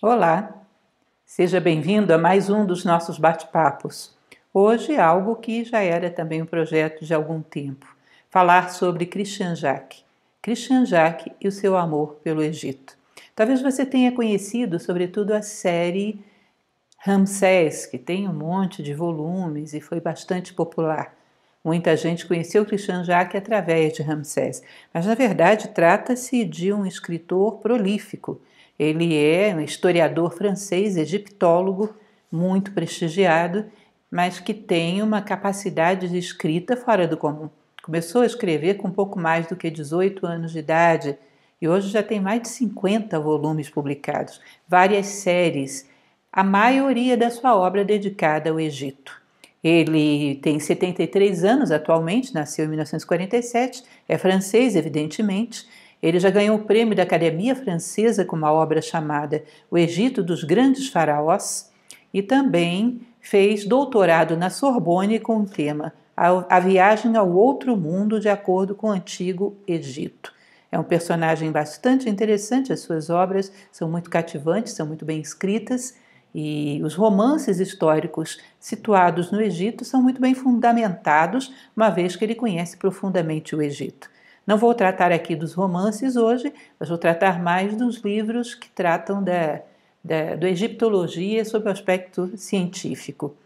Olá, seja bem-vindo a mais um dos nossos bate-papos. Hoje, algo que já era também um projeto de algum tempo: falar sobre Christian Jacques. Christian Jacques e o seu amor pelo Egito. Talvez você tenha conhecido, sobretudo, a série Ramsés, que tem um monte de volumes e foi bastante popular. Muita gente conheceu Christian Jacques através de Ramsés, mas na verdade trata-se de um escritor prolífico ele é um historiador francês, egiptólogo, muito prestigiado, mas que tem uma capacidade de escrita fora do comum. Começou a escrever com pouco mais do que 18 anos de idade e hoje já tem mais de 50 volumes publicados, várias séries, a maioria da sua obra dedicada ao Egito. Ele tem 73 anos atualmente, nasceu em 1947, é francês, evidentemente, ele já ganhou o prêmio da Academia Francesa com uma obra chamada O Egito dos Grandes Faraós e também fez doutorado na Sorbonne com o tema A Viagem ao Outro Mundo de acordo com o Antigo Egito. É um personagem bastante interessante, as suas obras são muito cativantes, são muito bem escritas e os romances históricos situados no Egito são muito bem fundamentados, uma vez que ele conhece profundamente o Egito. Não vou tratar aqui dos romances hoje, mas vou tratar mais dos livros que tratam da, da, egiptologia sob o aspecto científico.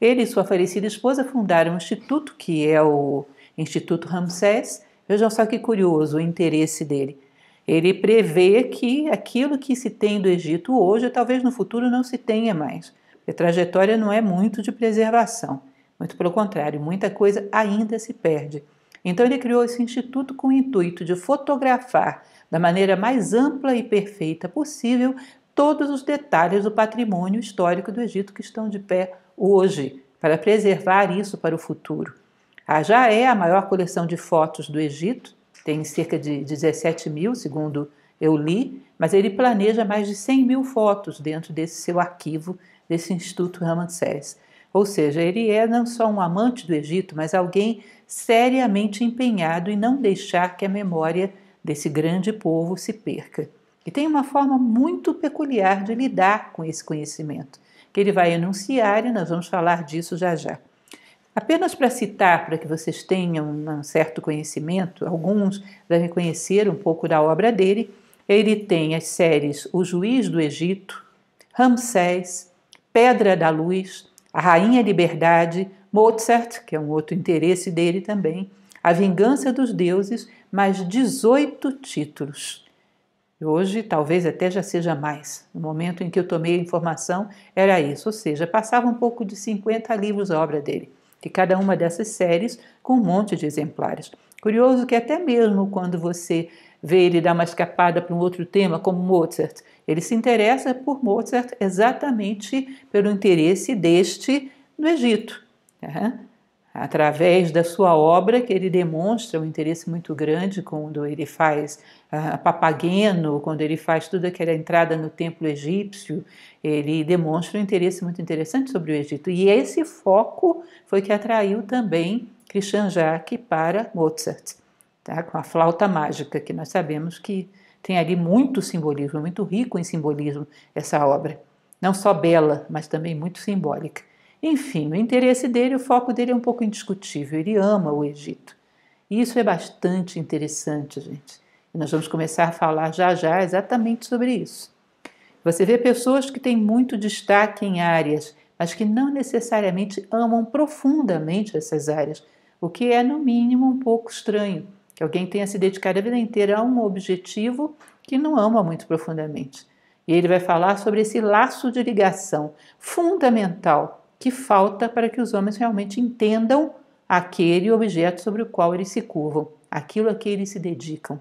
Ele e sua falecida esposa fundaram um instituto que é o Instituto Ramsés. Vejam só que curioso o interesse dele. Ele prevê que aquilo que se tem do Egito hoje, talvez no futuro não se tenha mais. A trajetória não é muito de preservação. Muito pelo contrário, muita coisa ainda se perde. Então ele criou esse instituto com o intuito de fotografar da maneira mais ampla e perfeita possível todos os detalhes do patrimônio histórico do Egito que estão de pé hoje, para preservar isso para o futuro. A ah, já é a maior coleção de fotos do Egito, tem cerca de 17 mil, segundo eu li, mas ele planeja mais de 100 mil fotos dentro desse seu arquivo, desse Instituto Ramsés. Ou seja, ele é não só um amante do Egito, mas alguém seriamente empenhado em não deixar que a memória desse grande povo se perca. E tem uma forma muito peculiar de lidar com esse conhecimento, que ele vai enunciar e nós vamos falar disso já já. Apenas para citar, para que vocês tenham um certo conhecimento, alguns devem conhecer um pouco da obra dele, ele tem as séries O Juiz do Egito, Ramsés, Pedra da Luz, A Rainha Liberdade, Mozart, que é um outro interesse dele também, A Vingança dos Deuses, mais 18 títulos. Hoje, talvez até já seja mais. No momento em que eu tomei a informação, era isso, ou seja, passava um pouco de 50 livros a obra dele, que cada uma dessas séries com um monte de exemplares. Curioso que até mesmo quando você vê ele dar uma escapada para um outro tema, como Mozart, ele se interessa por Mozart exatamente pelo interesse deste no Egito. Através da sua obra, que ele demonstra um interesse muito grande quando ele faz uh, Papageno, quando ele faz toda aquela entrada no templo egípcio, ele demonstra um interesse muito interessante sobre o Egito. E esse foco foi que atraiu também Christian Jacques para Mozart, tá? com a flauta mágica, que nós sabemos que tem ali muito simbolismo, muito rico em simbolismo essa obra. Não só bela, mas também muito simbólica. Enfim, o interesse dele, o foco dele é um pouco indiscutível. Ele ama o Egito. E isso é bastante interessante, gente. E nós vamos começar a falar já já exatamente sobre isso. Você vê pessoas que têm muito destaque em áreas, mas que não necessariamente amam profundamente essas áreas, o que é, no mínimo, um pouco estranho. Que alguém tenha se dedicado a vida inteira a um objetivo que não ama muito profundamente. E ele vai falar sobre esse laço de ligação fundamental que falta para que os homens realmente entendam aquele objeto sobre o qual eles se curvam, aquilo a que eles se dedicam.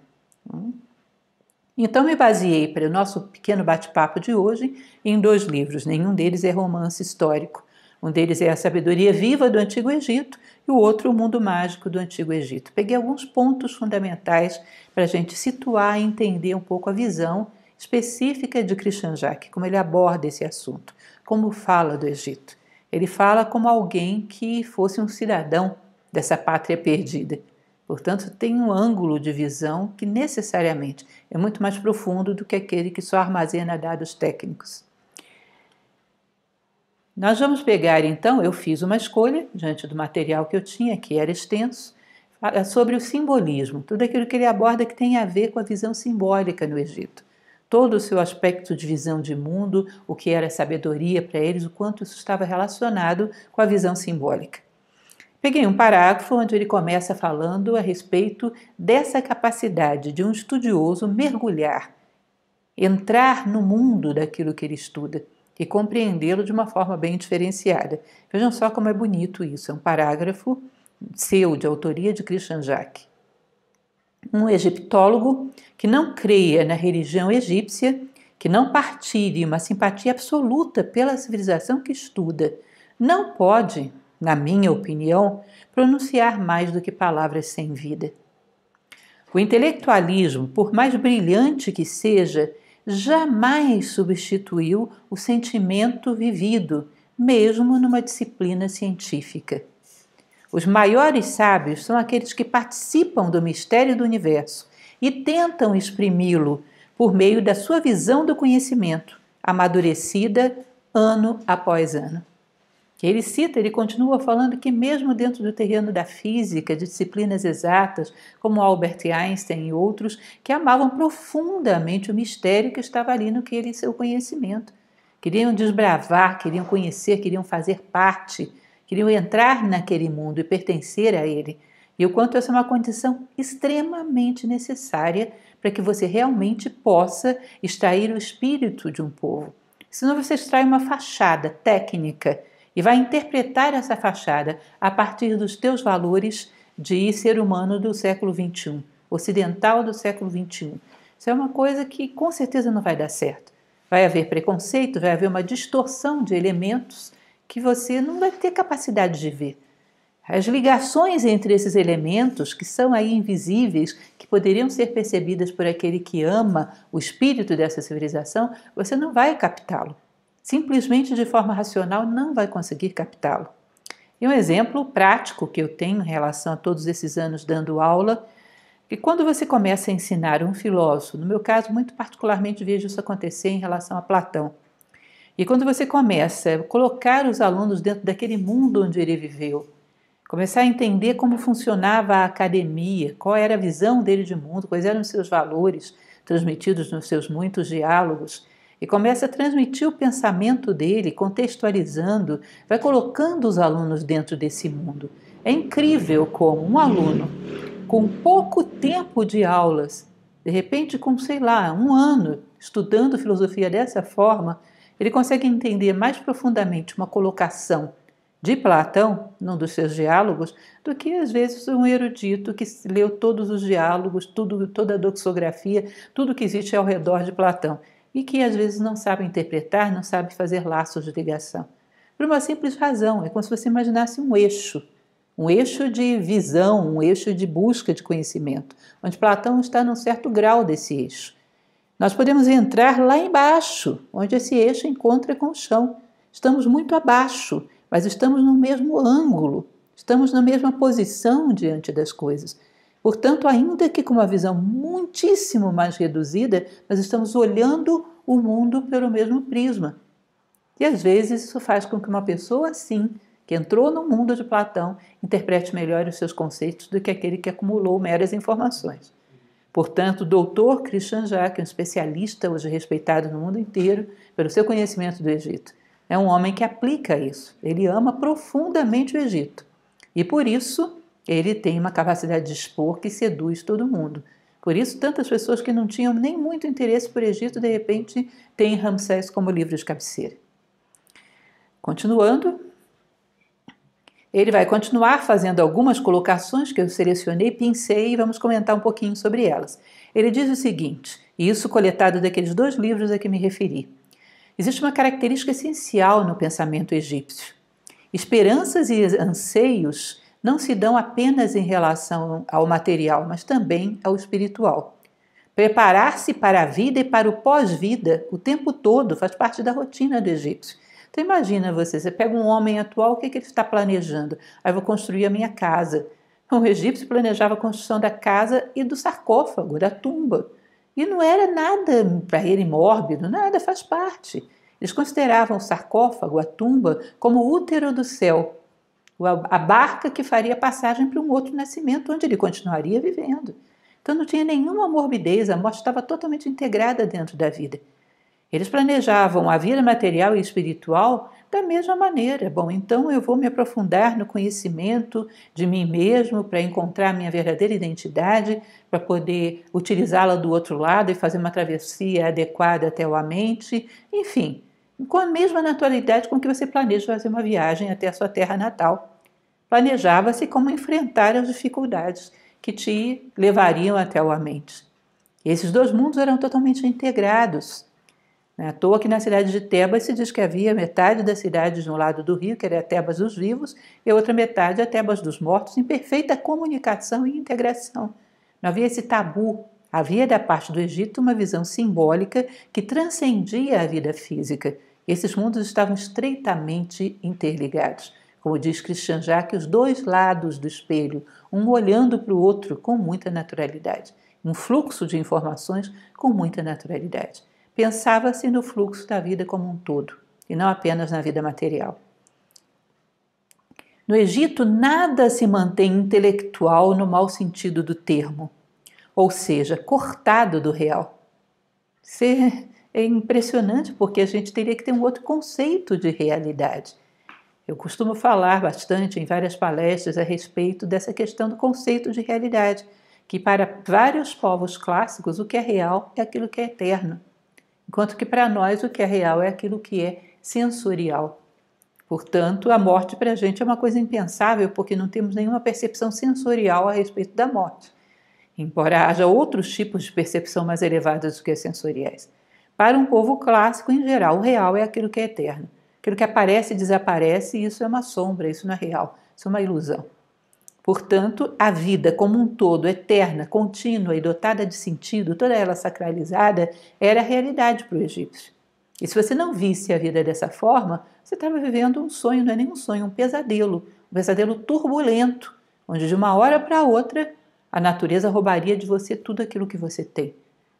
Então, me baseei para o nosso pequeno bate-papo de hoje em dois livros. Nenhum deles é romance histórico. Um deles é A Sabedoria Viva do Antigo Egito e o outro, O Mundo Mágico do Antigo Egito. Peguei alguns pontos fundamentais para a gente situar e entender um pouco a visão específica de Christian Jacques, como ele aborda esse assunto, como fala do Egito. Ele fala como alguém que fosse um cidadão dessa pátria perdida. Portanto, tem um ângulo de visão que necessariamente é muito mais profundo do que aquele que só armazena dados técnicos. Nós vamos pegar então, eu fiz uma escolha diante do material que eu tinha, que era extenso, sobre o simbolismo, tudo aquilo que ele aborda que tem a ver com a visão simbólica no Egito todo o seu aspecto de visão de mundo, o que era sabedoria para eles, o quanto isso estava relacionado com a visão simbólica. Peguei um parágrafo onde ele começa falando a respeito dessa capacidade de um estudioso mergulhar, entrar no mundo daquilo que ele estuda e compreendê-lo de uma forma bem diferenciada. Vejam só como é bonito isso, é um parágrafo seu, de autoria de Christian Jacques um egiptólogo que não creia na religião egípcia, que não partilhe uma simpatia absoluta pela civilização que estuda, não pode, na minha opinião, pronunciar mais do que palavras sem vida. O intelectualismo, por mais brilhante que seja, jamais substituiu o sentimento vivido, mesmo numa disciplina científica. Os maiores sábios são aqueles que participam do mistério do universo e tentam exprimi-lo por meio da sua visão do conhecimento, amadurecida ano após ano. Que ele cita, ele continua falando que, mesmo dentro do terreno da física, de disciplinas exatas, como Albert Einstein e outros, que amavam profundamente o mistério que estava ali no que ele seu conhecimento. Queriam desbravar, queriam conhecer, queriam fazer parte queriam entrar naquele mundo e pertencer a ele. E o quanto essa é uma condição extremamente necessária para que você realmente possa extrair o espírito de um povo. Senão você extrai uma fachada técnica e vai interpretar essa fachada a partir dos teus valores de ser humano do século XXI, ocidental do século XXI. Isso é uma coisa que com certeza não vai dar certo. Vai haver preconceito, vai haver uma distorção de elementos que você não vai ter capacidade de ver. As ligações entre esses elementos, que são aí invisíveis, que poderiam ser percebidas por aquele que ama o espírito dessa civilização, você não vai captá-lo. Simplesmente de forma racional não vai conseguir captá-lo. E um exemplo prático que eu tenho em relação a todos esses anos dando aula, que quando você começa a ensinar um filósofo, no meu caso muito particularmente vejo isso acontecer em relação a Platão, e quando você começa a colocar os alunos dentro daquele mundo onde ele viveu, começar a entender como funcionava a academia, qual era a visão dele de mundo, quais eram os seus valores transmitidos nos seus muitos diálogos, e começa a transmitir o pensamento dele, contextualizando, vai colocando os alunos dentro desse mundo. É incrível como um aluno com pouco tempo de aulas, de repente com, sei lá, um ano estudando filosofia dessa forma, ele consegue entender mais profundamente uma colocação de Platão, num dos seus diálogos, do que às vezes um erudito que leu todos os diálogos, tudo, toda a doxografia, tudo que existe ao redor de Platão, e que às vezes não sabe interpretar, não sabe fazer laços de ligação. Por uma simples razão, é como se você imaginasse um eixo, um eixo de visão, um eixo de busca de conhecimento, onde Platão está num certo grau desse eixo. Nós podemos entrar lá embaixo, onde esse eixo encontra com o chão. Estamos muito abaixo, mas estamos no mesmo ângulo, estamos na mesma posição diante das coisas. Portanto, ainda que com uma visão muitíssimo mais reduzida, nós estamos olhando o mundo pelo mesmo prisma. E às vezes isso faz com que uma pessoa assim, que entrou no mundo de Platão, interprete melhor os seus conceitos do que aquele que acumulou meras informações. Portanto, o doutor Christian Jacques, um especialista hoje respeitado no mundo inteiro pelo seu conhecimento do Egito, é um homem que aplica isso. Ele ama profundamente o Egito. E por isso, ele tem uma capacidade de expor que seduz todo mundo. Por isso, tantas pessoas que não tinham nem muito interesse por Egito, de repente, têm Ramsés como livro de cabeceira. Continuando, ele vai continuar fazendo algumas colocações que eu selecionei, pensei e vamos comentar um pouquinho sobre elas. Ele diz o seguinte, e isso coletado daqueles dois livros a que me referi. Existe uma característica essencial no pensamento egípcio. Esperanças e anseios não se dão apenas em relação ao material, mas também ao espiritual. Preparar-se para a vida e para o pós-vida o tempo todo faz parte da rotina do egípcio. Então imagina você, você pega um homem atual, o que, é que ele está planejando? Aí ah, eu vou construir a minha casa. Então, o egípcio planejava a construção da casa e do sarcófago, da tumba. E não era nada para ele mórbido, nada faz parte. Eles consideravam o sarcófago, a tumba, como o útero do céu, a barca que faria passagem para um outro nascimento, onde ele continuaria vivendo. Então não tinha nenhuma morbidez, a morte estava totalmente integrada dentro da vida. Eles planejavam a vida material e espiritual da mesma maneira. Bom, então eu vou me aprofundar no conhecimento de mim mesmo para encontrar minha verdadeira identidade, para poder utilizá-la do outro lado e fazer uma travessia adequada até o amante. Enfim, com a mesma naturalidade com que você planeja fazer uma viagem até a sua terra natal. Planejava-se como enfrentar as dificuldades que te levariam até o amante. Esses dois mundos eram totalmente integrados. É à toa que na cidade de Tebas se diz que havia metade da cidade de um lado do rio, que era Tebas dos vivos, e outra metade a é Tebas dos mortos, em perfeita comunicação e integração. Não havia esse tabu. Havia da parte do Egito uma visão simbólica que transcendia a vida física. Esses mundos estavam estreitamente interligados. Como diz Christian Jacques, os dois lados do espelho, um olhando para o outro com muita naturalidade. Um fluxo de informações com muita naturalidade pensava-se no fluxo da vida como um todo e não apenas na vida material. No Egito, nada se mantém intelectual no mau sentido do termo, ou seja, cortado do real. Isso é impressionante porque a gente teria que ter um outro conceito de realidade. Eu costumo falar bastante em várias palestras a respeito dessa questão do conceito de realidade, que para vários povos clássicos o que é real é aquilo que é eterno enquanto que para nós o que é real é aquilo que é sensorial. Portanto, a morte para a gente é uma coisa impensável, porque não temos nenhuma percepção sensorial a respeito da morte, embora haja outros tipos de percepção mais elevadas do que as sensoriais. Para um povo clássico, em geral, o real é aquilo que é eterno. Aquilo que aparece e desaparece, isso é uma sombra, isso não é real, isso é uma ilusão. Portanto, a vida como um todo, eterna, contínua e dotada de sentido, toda ela sacralizada, era a realidade para o egípcio. E se você não visse a vida dessa forma, você estava vivendo um sonho, não é nem um sonho, um pesadelo, um pesadelo turbulento, onde de uma hora para outra a natureza roubaria de você tudo aquilo que você tem.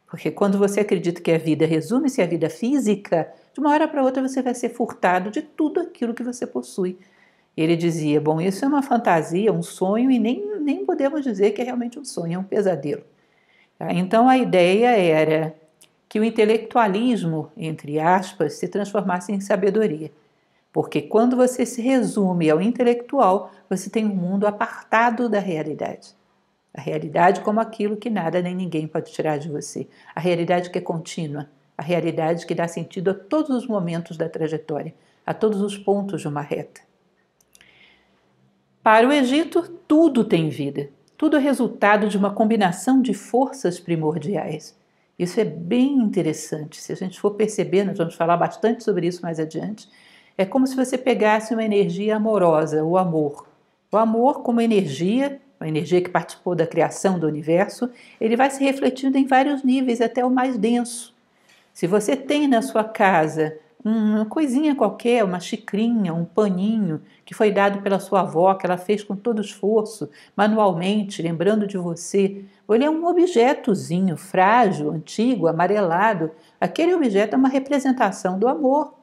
Porque quando você acredita que a vida resume-se à vida física, de uma hora para outra você vai ser furtado de tudo aquilo que você possui, ele dizia: Bom, isso é uma fantasia, um sonho, e nem, nem podemos dizer que é realmente um sonho, é um pesadelo. Tá? Então a ideia era que o intelectualismo, entre aspas, se transformasse em sabedoria. Porque quando você se resume ao intelectual, você tem um mundo apartado da realidade. A realidade como aquilo que nada nem ninguém pode tirar de você. A realidade que é contínua. A realidade que dá sentido a todos os momentos da trajetória, a todos os pontos de uma reta. Para o Egito, tudo tem vida. Tudo é resultado de uma combinação de forças primordiais. Isso é bem interessante. Se a gente for perceber, nós vamos falar bastante sobre isso mais adiante. É como se você pegasse uma energia amorosa, o amor. O amor, como energia, a energia que participou da criação do universo, ele vai se refletindo em vários níveis, até o mais denso. Se você tem na sua casa uma coisinha qualquer, uma xicrinha, um paninho que foi dado pela sua avó, que ela fez com todo esforço, manualmente, lembrando de você. Ele é um objetozinho frágil, antigo, amarelado. Aquele objeto é uma representação do amor.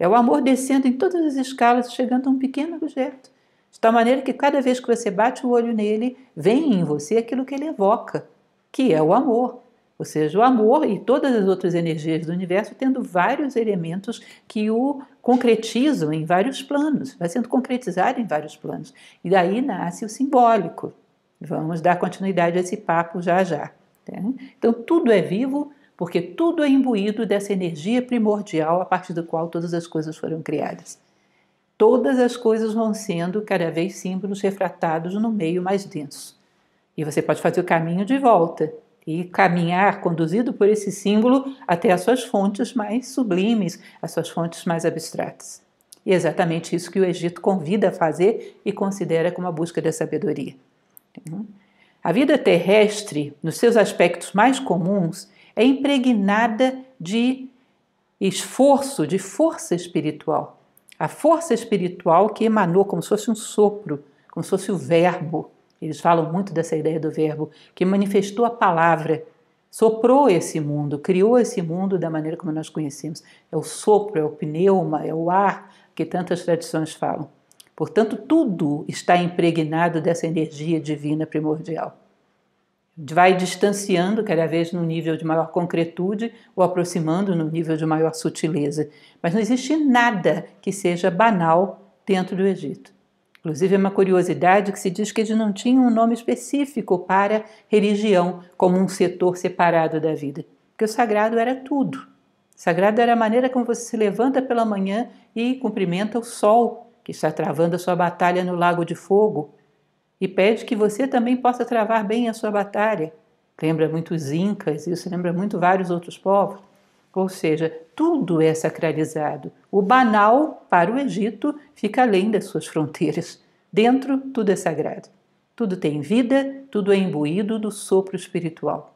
É o amor descendo em todas as escalas, chegando a um pequeno objeto. De tal maneira que cada vez que você bate o olho nele, vem em você aquilo que ele evoca, que é o amor. Ou seja, o amor e todas as outras energias do universo tendo vários elementos que o concretizam em vários planos, vai sendo concretizado em vários planos. E daí nasce o simbólico. Vamos dar continuidade a esse papo já já. Né? Então, tudo é vivo porque tudo é imbuído dessa energia primordial a partir da qual todas as coisas foram criadas. Todas as coisas vão sendo cada vez símbolos refratados no meio mais denso. E você pode fazer o caminho de volta, e caminhar conduzido por esse símbolo até as suas fontes mais sublimes, as suas fontes mais abstratas. E é exatamente isso que o Egito convida a fazer e considera como a busca da sabedoria. A vida terrestre, nos seus aspectos mais comuns, é impregnada de esforço, de força espiritual. A força espiritual que emanou como se fosse um sopro, como se fosse o verbo, eles falam muito dessa ideia do Verbo que manifestou a palavra, soprou esse mundo, criou esse mundo da maneira como nós conhecemos. É o sopro, é o pneuma, é o ar que tantas tradições falam. Portanto, tudo está impregnado dessa energia divina primordial. Vai distanciando cada vez no nível de maior concretude ou aproximando no nível de maior sutileza. Mas não existe nada que seja banal dentro do Egito. Inclusive, é uma curiosidade que se diz que eles não tinham um nome específico para religião, como um setor separado da vida, porque o sagrado era tudo. O sagrado era a maneira como você se levanta pela manhã e cumprimenta o sol, que está travando a sua batalha no Lago de Fogo, e pede que você também possa travar bem a sua batalha. Lembra muito os Incas, isso lembra muito vários outros povos. Ou seja, tudo é sacralizado. O banal para o Egito fica além das suas fronteiras. Dentro, tudo é sagrado. Tudo tem vida, tudo é imbuído do sopro espiritual.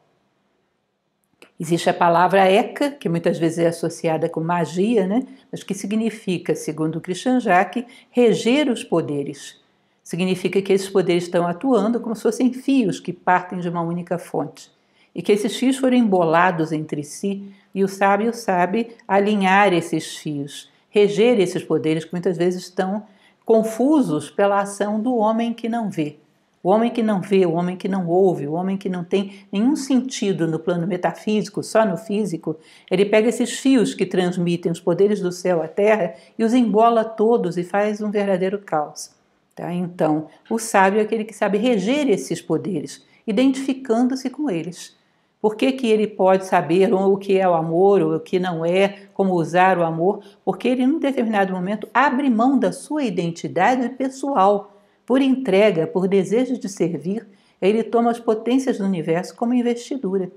Existe a palavra Eka, que muitas vezes é associada com magia, né? mas que significa, segundo Christian Jacques, reger os poderes. Significa que esses poderes estão atuando como se fossem fios que partem de uma única fonte e que esses fios foram embolados entre si, e o sábio sabe alinhar esses fios, reger esses poderes que muitas vezes estão confusos pela ação do homem que não vê. O homem que não vê, o homem que não ouve, o homem que não tem nenhum sentido no plano metafísico, só no físico, ele pega esses fios que transmitem os poderes do céu à terra e os embola todos e faz um verdadeiro caos. Tá? Então, o sábio é aquele que sabe reger esses poderes, identificando-se com eles. Por que, que ele pode saber o que é o amor, ou o que não é, como usar o amor? Porque ele, num determinado momento, abre mão da sua identidade pessoal. Por entrega, por desejo de servir, ele toma as potências do universo como investidura.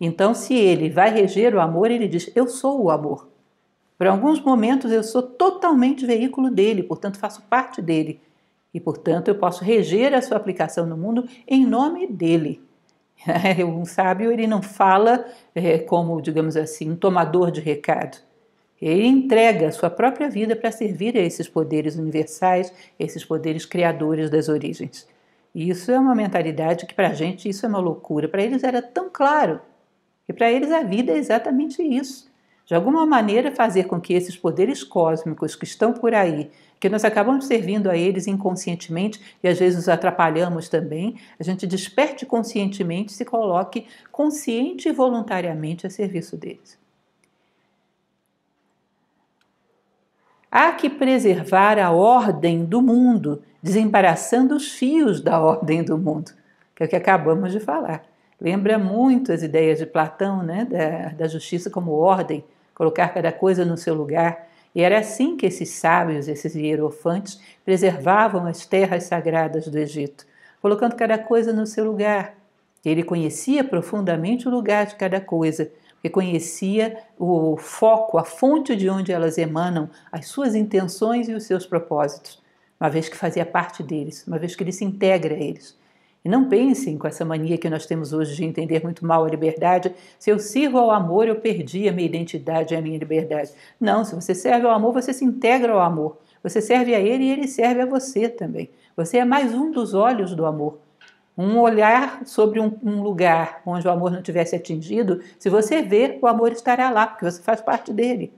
Então, se ele vai reger o amor, ele diz: Eu sou o amor. Por alguns momentos, eu sou totalmente veículo dele, portanto, faço parte dele. E, portanto, eu posso reger a sua aplicação no mundo em nome dele. É, um sábio ele não fala é, como, digamos assim, um tomador de recado. Ele entrega a sua própria vida para servir a esses poderes universais, esses poderes criadores das origens. E isso é uma mentalidade que para a gente isso é uma loucura. Para eles era tão claro. E para eles a vida é exatamente isso. De alguma maneira, fazer com que esses poderes cósmicos que estão por aí que nós acabamos servindo a eles inconscientemente e às vezes os atrapalhamos também, a gente desperte conscientemente, se coloque consciente e voluntariamente a serviço deles. Há que preservar a ordem do mundo, desembaraçando os fios da ordem do mundo, que é o que acabamos de falar. Lembra muito as ideias de Platão, né, da, da justiça como ordem, colocar cada coisa no seu lugar e era assim que esses sábios, esses hierofantes, preservavam as terras sagradas do Egito, colocando cada coisa no seu lugar. Ele conhecia profundamente o lugar de cada coisa, porque conhecia o foco, a fonte de onde elas emanam, as suas intenções e os seus propósitos, uma vez que fazia parte deles, uma vez que ele se integra a eles. E não pensem com essa mania que nós temos hoje de entender muito mal a liberdade. Se eu sirvo ao amor, eu perdi a minha identidade e a minha liberdade. Não, se você serve ao amor, você se integra ao amor. Você serve a ele e ele serve a você também. Você é mais um dos olhos do amor. Um olhar sobre um, um, lugar onde o amor não tivesse atingido, se você ver, o amor estará lá, porque você faz parte dele.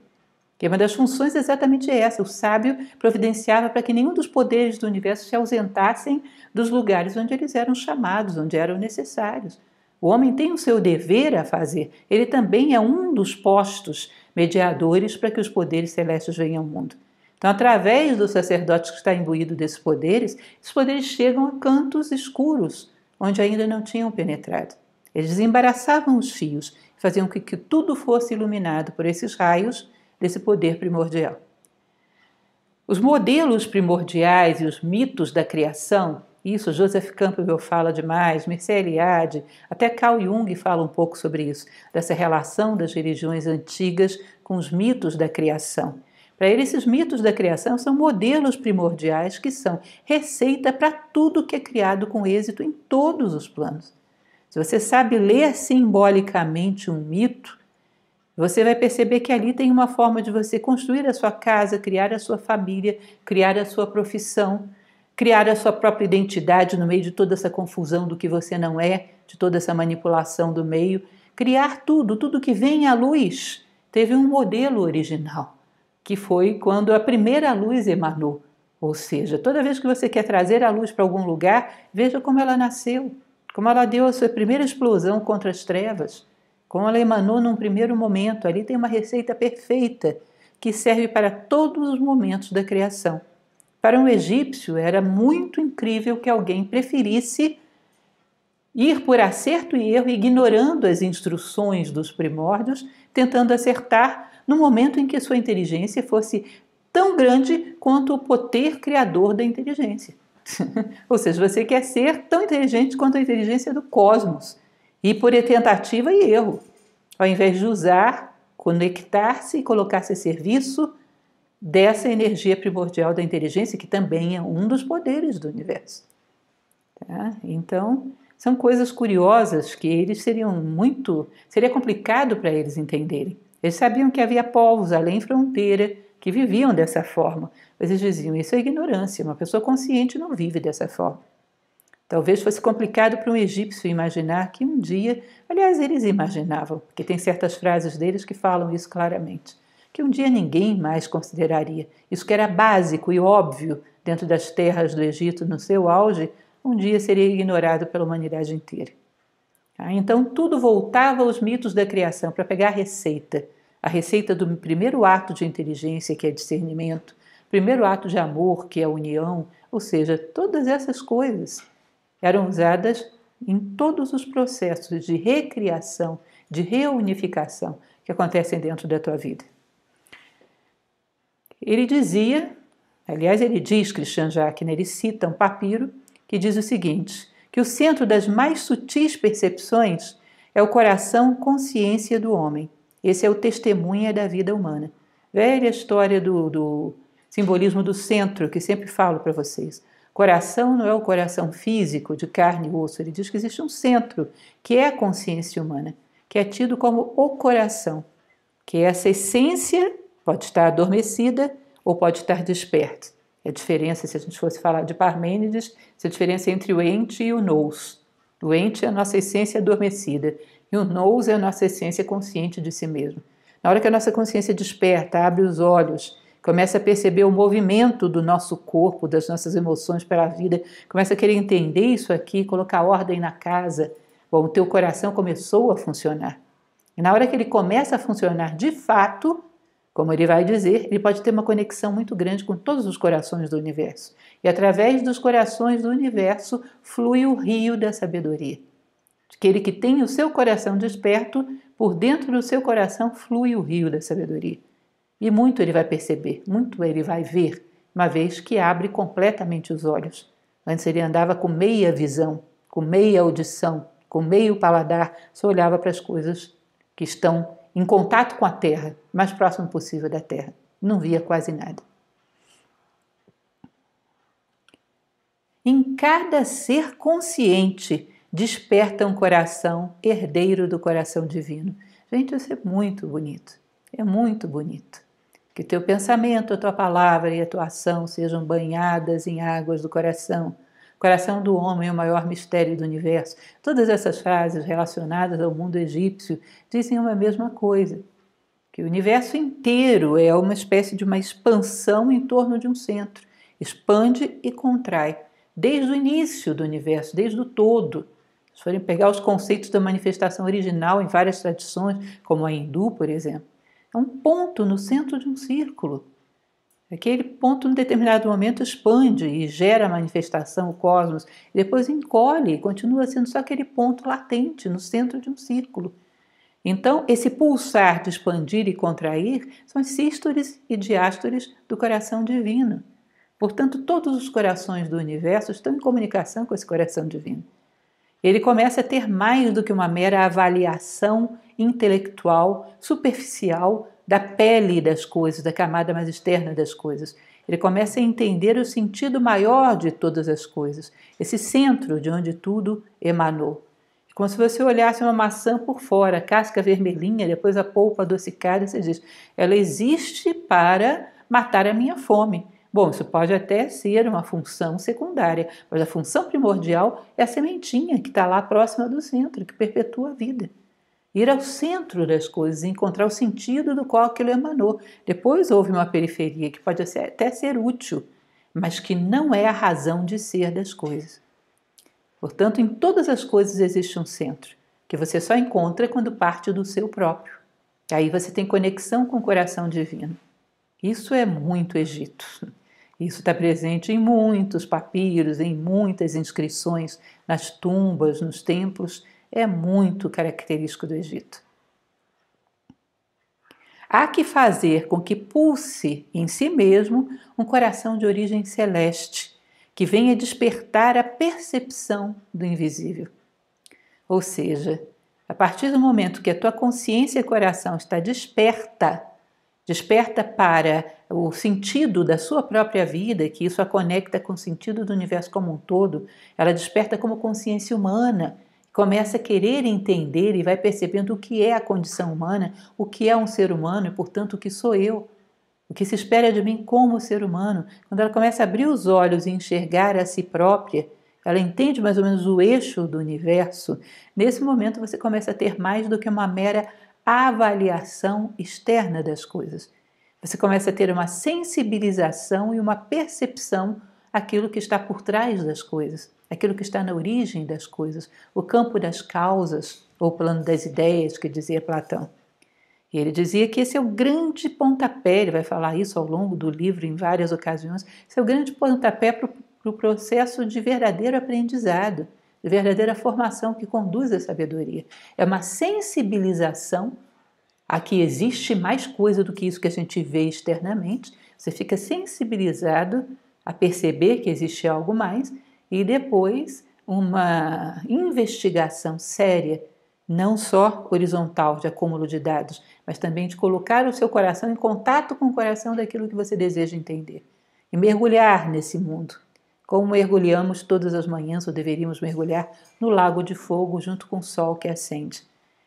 Que uma das funções é exatamente essa. O sábio providenciava para que nenhum dos poderes do universo se ausentassem dos lugares onde eles eram chamados, onde eram necessários. O homem tem o seu dever a fazer. Ele também é um dos postos mediadores para que os poderes celestes venham ao mundo. Então, através do sacerdote que está imbuído desses poderes, esses poderes chegam a cantos escuros, onde ainda não tinham penetrado. Eles desembaraçavam os fios, faziam com que tudo fosse iluminado por esses raios desse poder primordial. Os modelos primordiais e os mitos da criação, isso Joseph Campbell fala demais, Mircea Eliade, até Carl Jung fala um pouco sobre isso, dessa relação das religiões antigas com os mitos da criação. Para ele, esses mitos da criação são modelos primordiais que são receita para tudo que é criado com êxito em todos os planos. Se você sabe ler simbolicamente um mito, você vai perceber que ali tem uma forma de você construir a sua casa, criar a sua família, criar a sua profissão, criar a sua própria identidade no meio de toda essa confusão do que você não é, de toda essa manipulação do meio. Criar tudo, tudo que vem à luz. Teve um modelo original, que foi quando a primeira luz emanou. Ou seja, toda vez que você quer trazer a luz para algum lugar, veja como ela nasceu, como ela deu a sua primeira explosão contra as trevas como ela emanou num primeiro momento, ali tem uma receita perfeita que serve para todos os momentos da criação. Para um egípcio, era muito incrível que alguém preferisse ir por acerto e erro, ignorando as instruções dos primórdios, tentando acertar no momento em que sua inteligência fosse tão grande quanto o poder criador da inteligência. Ou seja, você quer ser tão inteligente quanto a inteligência do cosmos e por tentativa e erro, ao invés de usar, conectar-se e colocar-se a serviço dessa energia primordial da inteligência, que também é um dos poderes do universo. Tá? Então, são coisas curiosas que eles seriam muito. seria complicado para eles entenderem. Eles sabiam que havia povos além fronteira que viviam dessa forma, mas eles diziam: isso é ignorância, uma pessoa consciente não vive dessa forma. Talvez fosse complicado para um egípcio imaginar que um dia, aliás, eles imaginavam, porque tem certas frases deles que falam isso claramente, que um dia ninguém mais consideraria. Isso que era básico e óbvio dentro das terras do Egito no seu auge, um dia seria ignorado pela humanidade inteira. Ah, então tudo voltava aos mitos da criação para pegar a receita, a receita do primeiro ato de inteligência, que é discernimento, primeiro ato de amor, que é união, ou seja, todas essas coisas eram usadas em todos os processos de recriação, de reunificação que acontecem dentro da tua vida. Ele dizia, aliás, ele diz, Christian Jacques, né, ele cita um papiro que diz o seguinte: que o centro das mais sutis percepções é o coração consciência do homem. Esse é o testemunha da vida humana. Velha história do, do simbolismo do centro que sempre falo para vocês. Coração não é o coração físico de carne e osso, ele diz que existe um centro, que é a consciência humana, que é tido como o coração, que é essa essência pode estar adormecida ou pode estar desperta. É a diferença, se a gente fosse falar de Parmênides, é a diferença entre o ente e o nous. O ente é a nossa essência adormecida e o nous é a nossa essência consciente de si mesmo. Na hora que a nossa consciência desperta, abre os olhos Começa a perceber o movimento do nosso corpo, das nossas emoções pela vida. Começa a querer entender isso aqui, colocar ordem na casa. Bom, o teu coração começou a funcionar. E na hora que ele começa a funcionar de fato, como ele vai dizer, ele pode ter uma conexão muito grande com todos os corações do universo. E através dos corações do universo flui o rio da sabedoria. Aquele que tem o seu coração desperto, por dentro do seu coração flui o rio da sabedoria. E muito ele vai perceber, muito ele vai ver, uma vez que abre completamente os olhos. Antes ele andava com meia visão, com meia audição, com meio paladar, só olhava para as coisas que estão em contato com a terra, mais próximo possível da terra. Não via quase nada. Em cada ser consciente desperta um coração herdeiro do coração divino. Gente, isso é muito bonito. É muito bonito. Que teu pensamento, a tua palavra e a tua ação sejam banhadas em águas do coração. O coração do homem é o maior mistério do universo. Todas essas frases relacionadas ao mundo egípcio dizem uma mesma coisa: que o universo inteiro é uma espécie de uma expansão em torno de um centro. Expande e contrai, desde o início do universo, desde o todo. Se forem pegar os conceitos da manifestação original em várias tradições, como a hindu, por exemplo, é um ponto no centro de um círculo. Aquele ponto, em determinado momento, expande e gera a manifestação, o cosmos, e depois encolhe e continua sendo só aquele ponto latente no centro de um círculo. Então, esse pulsar de expandir e contrair são as sístoles e diástores do coração divino. Portanto, todos os corações do universo estão em comunicação com esse coração divino. Ele começa a ter mais do que uma mera avaliação intelectual, superficial, da pele das coisas, da camada mais externa das coisas. Ele começa a entender o sentido maior de todas as coisas, esse centro de onde tudo emanou. É como se você olhasse uma maçã por fora, casca vermelhinha, depois a polpa adocicada, e você diz: ela existe para matar a minha fome. Bom, isso pode até ser uma função secundária, mas a função primordial é a sementinha que está lá próxima do centro, que perpetua a vida. Ir ao centro das coisas, encontrar o sentido do qual aquilo emanou. Depois houve uma periferia que pode até ser útil, mas que não é a razão de ser das coisas. Portanto, em todas as coisas existe um centro, que você só encontra quando parte do seu próprio. Aí você tem conexão com o coração divino. Isso é muito Egito. Isso está presente em muitos papiros, em muitas inscrições, nas tumbas, nos templos. É muito característico do Egito. Há que fazer com que pulse em si mesmo um coração de origem celeste, que venha despertar a percepção do invisível. Ou seja, a partir do momento que a tua consciência e coração está desperta, desperta para o sentido da sua própria vida, que isso a conecta com o sentido do universo como um todo, ela desperta como consciência humana, começa a querer entender e vai percebendo o que é a condição humana, o que é um ser humano e, portanto, o que sou eu. O que se espera de mim como ser humano, quando ela começa a abrir os olhos e enxergar a si própria, ela entende mais ou menos o eixo do universo. Nesse momento você começa a ter mais do que uma mera avaliação externa das coisas. Você começa a ter uma sensibilização e uma percepção aquilo que está por trás das coisas, aquilo que está na origem das coisas, o campo das causas ou plano das ideias que dizia Platão. E ele dizia que esse é o grande pontapé, ele vai falar isso ao longo do livro em várias ocasiões, esse é o grande pontapé para o processo de verdadeiro aprendizado verdadeira formação que conduz à sabedoria. É uma sensibilização a que existe mais coisa do que isso que a gente vê externamente. Você fica sensibilizado a perceber que existe algo mais e depois uma investigação séria, não só horizontal de acúmulo de dados, mas também de colocar o seu coração em contato com o coração daquilo que você deseja entender e mergulhar nesse mundo como mergulhamos todas as manhãs, ou deveríamos mergulhar, no lago de fogo junto com o sol que acende,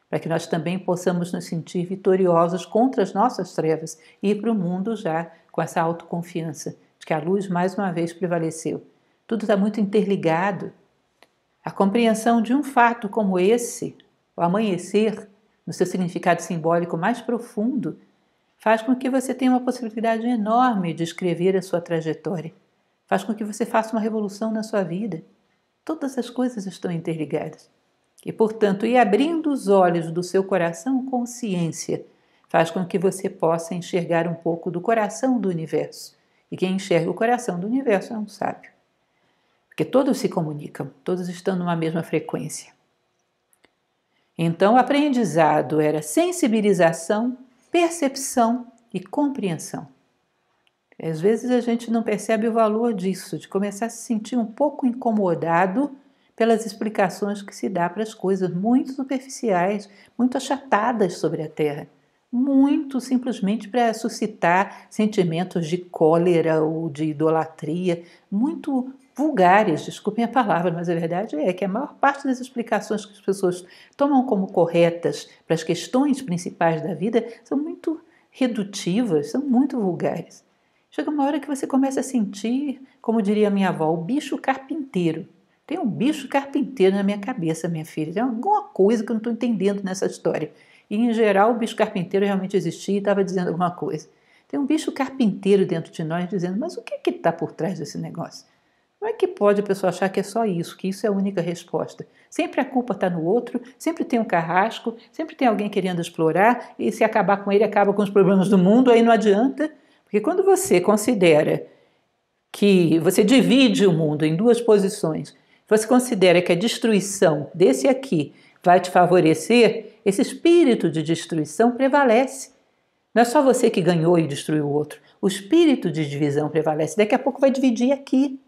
para que nós também possamos nos sentir vitoriosos contra as nossas trevas e ir para o mundo já com essa autoconfiança de que a luz mais uma vez prevaleceu. Tudo está muito interligado. A compreensão de um fato como esse, o amanhecer, no seu significado simbólico mais profundo, faz com que você tenha uma possibilidade enorme de escrever a sua trajetória faz com que você faça uma revolução na sua vida. Todas as coisas estão interligadas. E, portanto, ir abrindo os olhos do seu coração consciência faz com que você possa enxergar um pouco do coração do universo. E quem enxerga o coração do universo é um sábio. Porque todos se comunicam, todos estão numa mesma frequência. Então, o aprendizado era sensibilização, percepção e compreensão. Às vezes a gente não percebe o valor disso, de começar a se sentir um pouco incomodado pelas explicações que se dá para as coisas muito superficiais, muito achatadas sobre a Terra. Muito simplesmente para suscitar sentimentos de cólera ou de idolatria, muito vulgares, desculpem a palavra, mas a verdade é que a maior parte das explicações que as pessoas tomam como corretas para as questões principais da vida são muito redutivas, são muito vulgares. Chega uma hora que você começa a sentir, como diria minha avó, o bicho carpinteiro. Tem um bicho carpinteiro na minha cabeça, minha filha. Tem alguma coisa que eu não estou entendendo nessa história. E, em geral, o bicho carpinteiro realmente existia e estava dizendo alguma coisa. Tem um bicho carpinteiro dentro de nós dizendo: mas o que é que está por trás desse negócio? Como é que pode a pessoa achar que é só isso, que isso é a única resposta? Sempre a culpa está no outro, sempre tem um carrasco, sempre tem alguém querendo explorar, e se acabar com ele, acaba com os problemas do mundo, aí não adianta. Porque quando você considera que você divide o mundo em duas posições, você considera que a destruição desse aqui vai te favorecer, esse espírito de destruição prevalece. Não é só você que ganhou e destruiu o outro. O espírito de divisão prevalece. Daqui a pouco vai dividir aqui.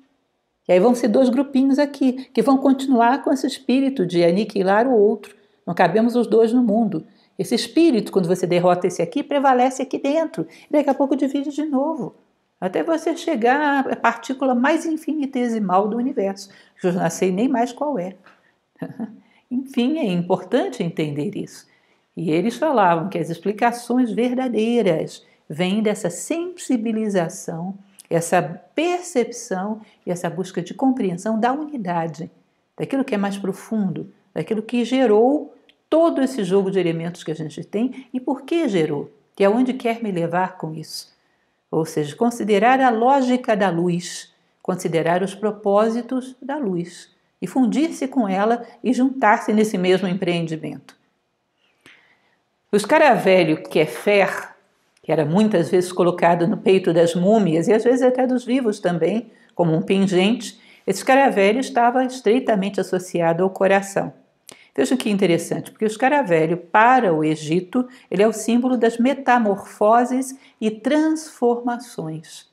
E aí vão ser dois grupinhos aqui, que vão continuar com esse espírito de aniquilar o outro. Não cabemos os dois no mundo. Esse espírito, quando você derrota esse aqui, prevalece aqui dentro. daqui a pouco divide de novo. Até você chegar à partícula mais infinitesimal do universo. Eu não sei nem mais qual é. Enfim, é importante entender isso. E eles falavam que as explicações verdadeiras vêm dessa sensibilização, essa percepção e essa busca de compreensão da unidade, daquilo que é mais profundo, daquilo que gerou todo esse jogo de elementos que a gente tem e por que gerou, que é onde quer me levar com isso. Ou seja, considerar a lógica da luz, considerar os propósitos da luz e fundir-se com ela e juntar-se nesse mesmo empreendimento. os escaravelho, que é fer, que era muitas vezes colocado no peito das múmias e às vezes até dos vivos também, como um pingente, esse escaravelho estava estreitamente associado ao coração. Veja que interessante, porque o escaravelho para o Egito, ele é o símbolo das metamorfoses e transformações.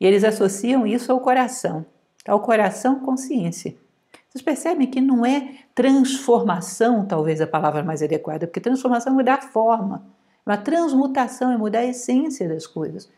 E eles associam isso ao coração, ao coração consciência. Vocês percebem que não é transformação, talvez a palavra mais adequada, porque transformação é mudar a forma. É uma transmutação é mudar a essência das coisas.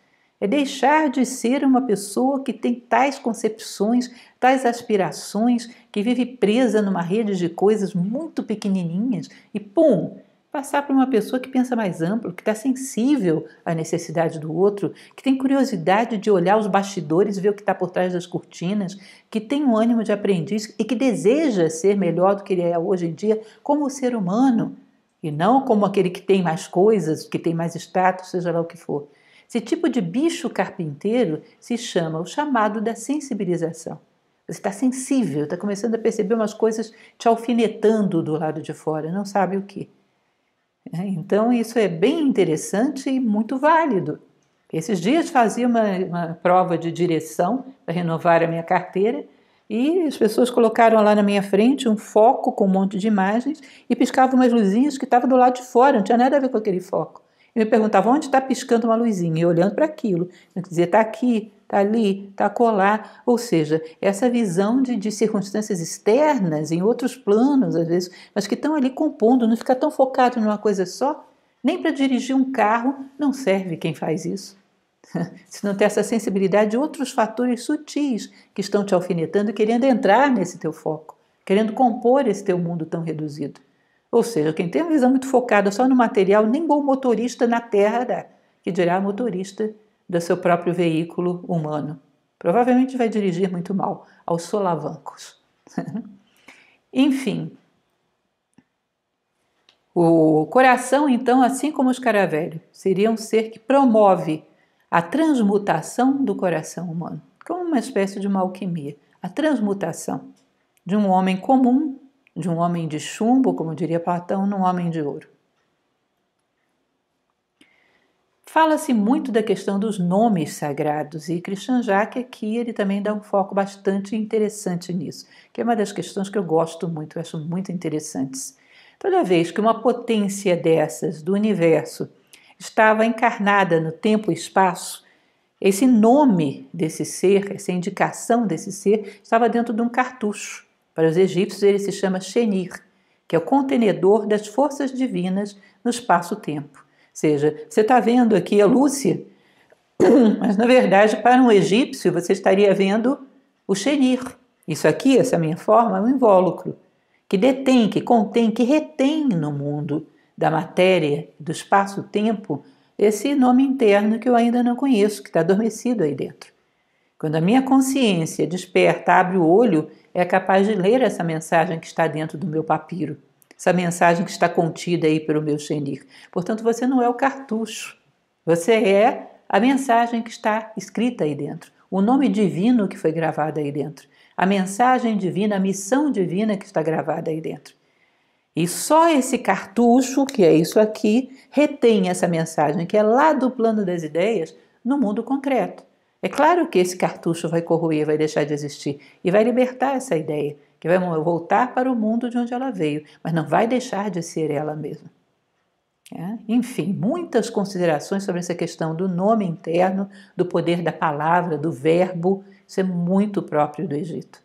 É deixar de ser uma pessoa que tem tais concepções, tais aspirações, que vive presa numa rede de coisas muito pequenininhas e, pum, passar para uma pessoa que pensa mais amplo, que está sensível à necessidade do outro, que tem curiosidade de olhar os bastidores e ver o que está por trás das cortinas, que tem um ânimo de aprendiz e que deseja ser melhor do que ele é hoje em dia como ser humano e não como aquele que tem mais coisas, que tem mais status, seja lá o que for. Esse tipo de bicho carpinteiro se chama o chamado da sensibilização. Você está sensível, está começando a perceber umas coisas te alfinetando do lado de fora, não sabe o que. É, então, isso é bem interessante e muito válido. Esses dias fazia uma, uma prova de direção para renovar a minha carteira e as pessoas colocaram lá na minha frente um foco com um monte de imagens e piscavam umas luzinhas que estavam do lado de fora, não tinha nada a ver com aquele foco me perguntava onde está piscando uma luzinha, e olhando para aquilo. Eu dizia, está aqui, está ali, está colar. Ou seja, essa visão de, de, circunstâncias externas, em outros planos, às vezes, mas que estão ali compondo, não ficar tão focado numa coisa só. Nem para dirigir um carro não serve quem faz isso. Se não tem essa sensibilidade de outros fatores sutis que estão te alfinetando, querendo entrar nesse teu foco, querendo compor esse teu mundo tão reduzido. Ou seja, quem tem uma visão muito focada só no material, nem bom motorista na Terra dá, que dirá motorista do seu próprio veículo humano. Provavelmente vai dirigir muito mal, aos solavancos. Enfim, o coração, então, assim como os caravelhos, seria um ser que promove a transmutação do coração humano, como uma espécie de uma alquimia, a transmutação de um homem comum de um homem de chumbo, como diria Platão, num homem de ouro. Fala-se muito da questão dos nomes sagrados e Christian Jacques aqui ele também dá um foco bastante interessante nisso, que é uma das questões que eu gosto muito, eu acho muito interessantes. Toda vez que uma potência dessas do universo estava encarnada no tempo e espaço, esse nome desse ser, essa indicação desse ser, estava dentro de um cartucho. Para os egípcios, ele se chama Shenir, que é o contenedor das forças divinas no espaço-tempo. Ou seja, você está vendo aqui a Lúcia, mas na verdade, para um egípcio, você estaria vendo o Shenir. Isso aqui, essa minha forma, é um invólucro que detém, que contém, que retém no mundo da matéria, do espaço-tempo, esse nome interno que eu ainda não conheço, que está adormecido aí dentro. Quando a minha consciência desperta, abre o olho, é capaz de ler essa mensagem que está dentro do meu papiro, essa mensagem que está contida aí pelo meu xenir. Portanto, você não é o cartucho, você é a mensagem que está escrita aí dentro, o nome divino que foi gravado aí dentro, a mensagem divina, a missão divina que está gravada aí dentro. E só esse cartucho, que é isso aqui, retém essa mensagem que é lá do plano das ideias no mundo concreto. É claro que esse cartucho vai corroer, vai deixar de existir e vai libertar essa ideia, que vai voltar para o mundo de onde ela veio, mas não vai deixar de ser ela mesma. É? Enfim, muitas considerações sobre essa questão do nome interno, do poder da palavra, do verbo, isso é muito próprio do Egito.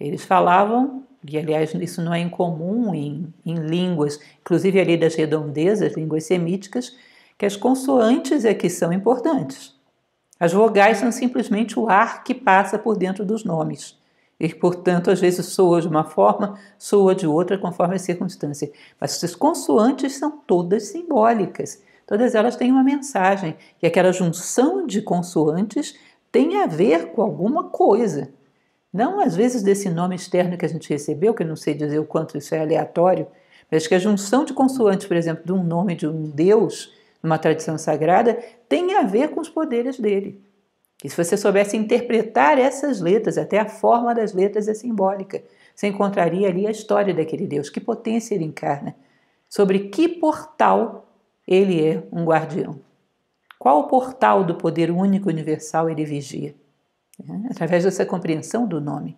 Eles falavam, e aliás isso não é incomum em, em línguas, inclusive ali das redondezas, línguas semíticas, que as consoantes é que são importantes. As vogais são simplesmente o ar que passa por dentro dos nomes. E, portanto, às vezes soa de uma forma, soa de outra, conforme a circunstância. Mas essas consoantes são todas simbólicas. Todas elas têm uma mensagem. E aquela junção de consoantes tem a ver com alguma coisa. Não, às vezes, desse nome externo que a gente recebeu, que eu não sei dizer o quanto isso é aleatório, mas que a junção de consoantes, por exemplo, de um nome de um deus, numa tradição sagrada, tem a ver com os poderes dele. E se você soubesse interpretar essas letras, até a forma das letras é simbólica, você encontraria ali a história daquele Deus, que potência ele encarna, sobre que portal ele é um guardião. Qual portal do poder único universal ele vigia? É, através dessa compreensão do nome.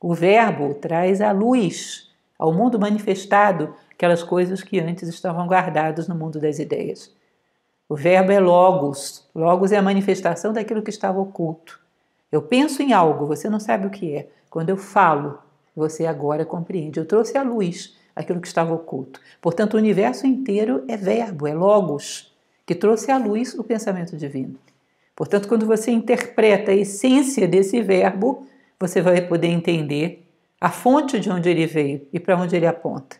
O Verbo traz à luz, ao mundo manifestado, aquelas coisas que antes estavam guardadas no mundo das ideias. O verbo é logos. Logos é a manifestação daquilo que estava oculto. Eu penso em algo, você não sabe o que é. Quando eu falo, você agora compreende. Eu trouxe à luz aquilo que estava oculto. Portanto, o universo inteiro é verbo, é logos, que trouxe à luz o pensamento divino. Portanto, quando você interpreta a essência desse verbo, você vai poder entender a fonte de onde ele veio e para onde ele aponta.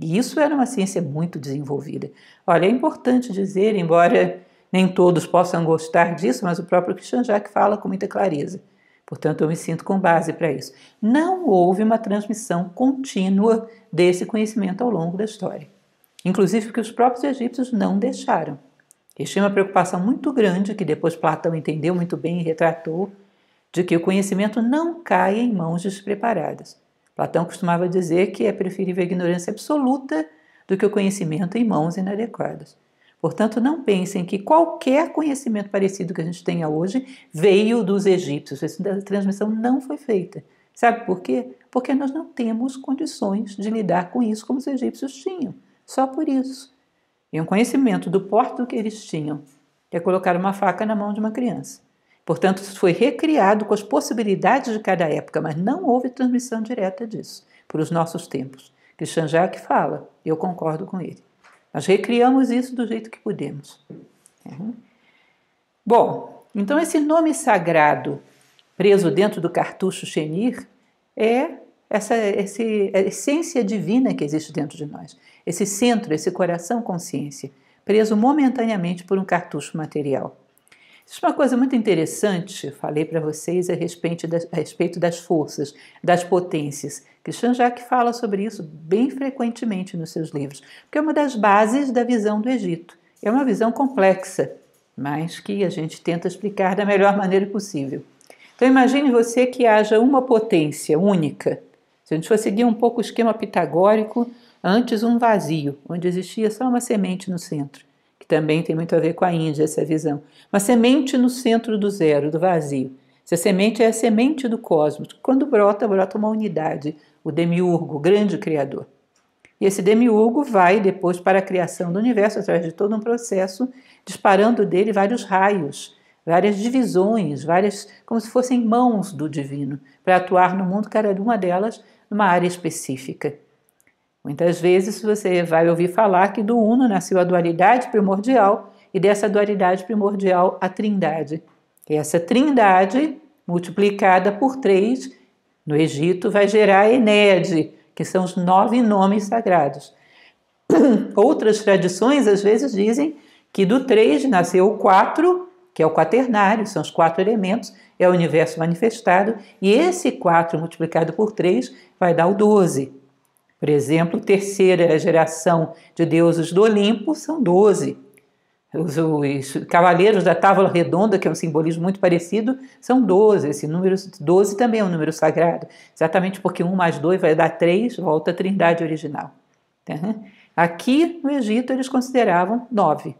E isso era uma ciência muito desenvolvida. Olha, é importante dizer, embora nem todos possam gostar disso, mas o próprio Christian Jacques fala com muita clareza. Portanto, eu me sinto com base para isso. Não houve uma transmissão contínua desse conhecimento ao longo da história. Inclusive que os próprios egípcios não deixaram. Existe uma preocupação muito grande, que depois Platão entendeu muito bem e retratou, de que o conhecimento não caia em mãos despreparadas. Platão costumava dizer que é preferível a ignorância absoluta do que o conhecimento em mãos inadequadas. Portanto, não pensem que qualquer conhecimento parecido que a gente tenha hoje veio dos egípcios. Essa transmissão não foi feita. Sabe por quê? Porque nós não temos condições de lidar com isso como os egípcios tinham. Só por isso. E um conhecimento do porte que eles tinham é colocar uma faca na mão de uma criança. Portanto, isso foi recriado com as possibilidades de cada época, mas não houve transmissão direta disso para os nossos tempos. Christian Jacques fala, eu concordo com ele. Nós recriamos isso do jeito que podemos. Uhum. Bom, então esse nome sagrado preso dentro do cartucho Xenir é essa, essa essência divina que existe dentro de nós, esse centro, esse coração consciência, preso momentaneamente por um cartucho material. Isso é uma coisa muito interessante, falei para vocês a respeito, das, a respeito das forças, das potências. Christian Jacques fala sobre isso bem frequentemente nos seus livros, porque é uma das bases da visão do Egito. É uma visão complexa, mas que a gente tenta explicar da melhor maneira possível. Então imagine você que haja uma potência única. Se a gente for seguir um pouco o esquema pitagórico, antes um vazio, onde existia só uma semente no centro também tem muito a ver com a Índia, essa visão. Uma semente no centro do zero, do vazio. Essa semente é a semente do cosmos. Quando brota, brota uma unidade, o demiurgo, o grande criador. E esse demiurgo vai depois para a criação do universo, através de todo um processo, disparando dele vários raios, várias divisões, várias como se fossem mãos do divino, para atuar no mundo, cada uma delas numa área específica. Muitas vezes você vai ouvir falar que do Uno nasceu a dualidade primordial e dessa dualidade primordial a trindade. E essa trindade, multiplicada por três, no Egito vai gerar a Enéade, que são os nove nomes sagrados. Outras tradições às vezes dizem que do três nasceu o quatro, que é o quaternário, são os quatro elementos, é o universo manifestado, e esse quatro multiplicado por três vai dar o doze. Por exemplo, terceira geração de deuses do Olimpo são doze. Os, os, cavaleiros da Távola Redonda, que é um simbolismo muito parecido, são 12. Esse número 12 também é um número sagrado, exatamente porque 1 mais 2 vai dar 3, volta à trindade original. Tá? Aqui no Egito eles consideravam 9. Ou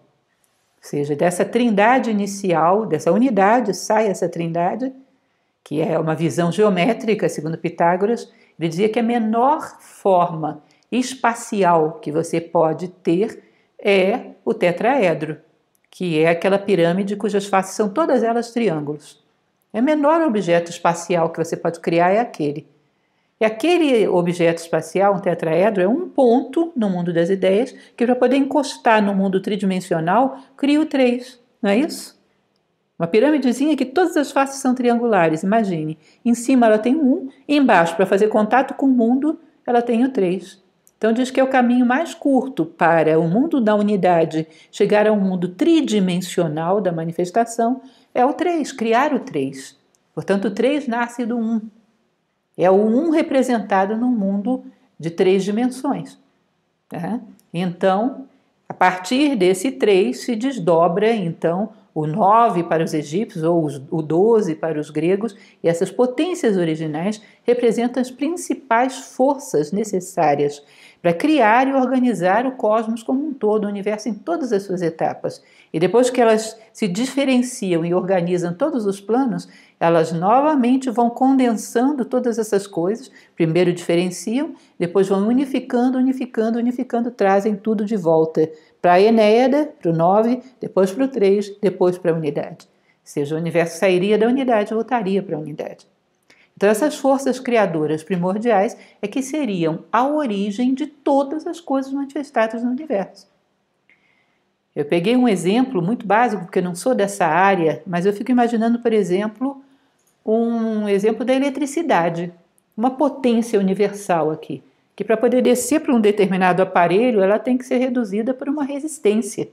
seja, dessa trindade inicial, dessa unidade, sai essa trindade, que é uma visão geométrica, segundo Pitágoras, ele dizia que a menor forma espacial que você pode ter é o tetraedro, que é aquela pirâmide cujas faces são todas elas triângulos. É o menor objeto espacial que você pode criar é aquele. E aquele objeto espacial, um tetraedro, é um ponto no mundo das ideias que, para poder encostar no mundo tridimensional, cria o três, não é isso? Uma pirâmidezinha que todas as faces são triangulares, imagine. Em cima ela tem um, embaixo, para fazer contato com o mundo, ela tem o três. Então diz que é o caminho mais curto para o mundo da unidade chegar ao mundo tridimensional da manifestação é o três, criar o três. Portanto, o três nasce do um. É o um representado no mundo de três dimensões. Tá? Então, a partir desse três se desdobra então o 9 para os egípcios ou o 12 para os gregos, e essas potências originais representam as principais forças necessárias para criar e organizar o cosmos como um todo, o universo em todas as suas etapas. E depois que elas se diferenciam e organizam todos os planos, elas novamente vão condensando todas essas coisas, primeiro diferenciam, depois vão unificando, unificando, unificando, trazem tudo de volta para a Enéada, para o 9, depois para o 3, depois para a unidade. Ou seja, o universo sairia da unidade e voltaria para a unidade. Então, essas forças criadoras primordiais é que seriam a origem de todas as coisas manifestadas no universo. Eu peguei um exemplo muito básico, porque eu não sou dessa área, mas eu fico imaginando, por exemplo, um exemplo da eletricidade, uma potência universal aqui que para poder descer para um determinado aparelho, ela tem que ser reduzida por uma resistência.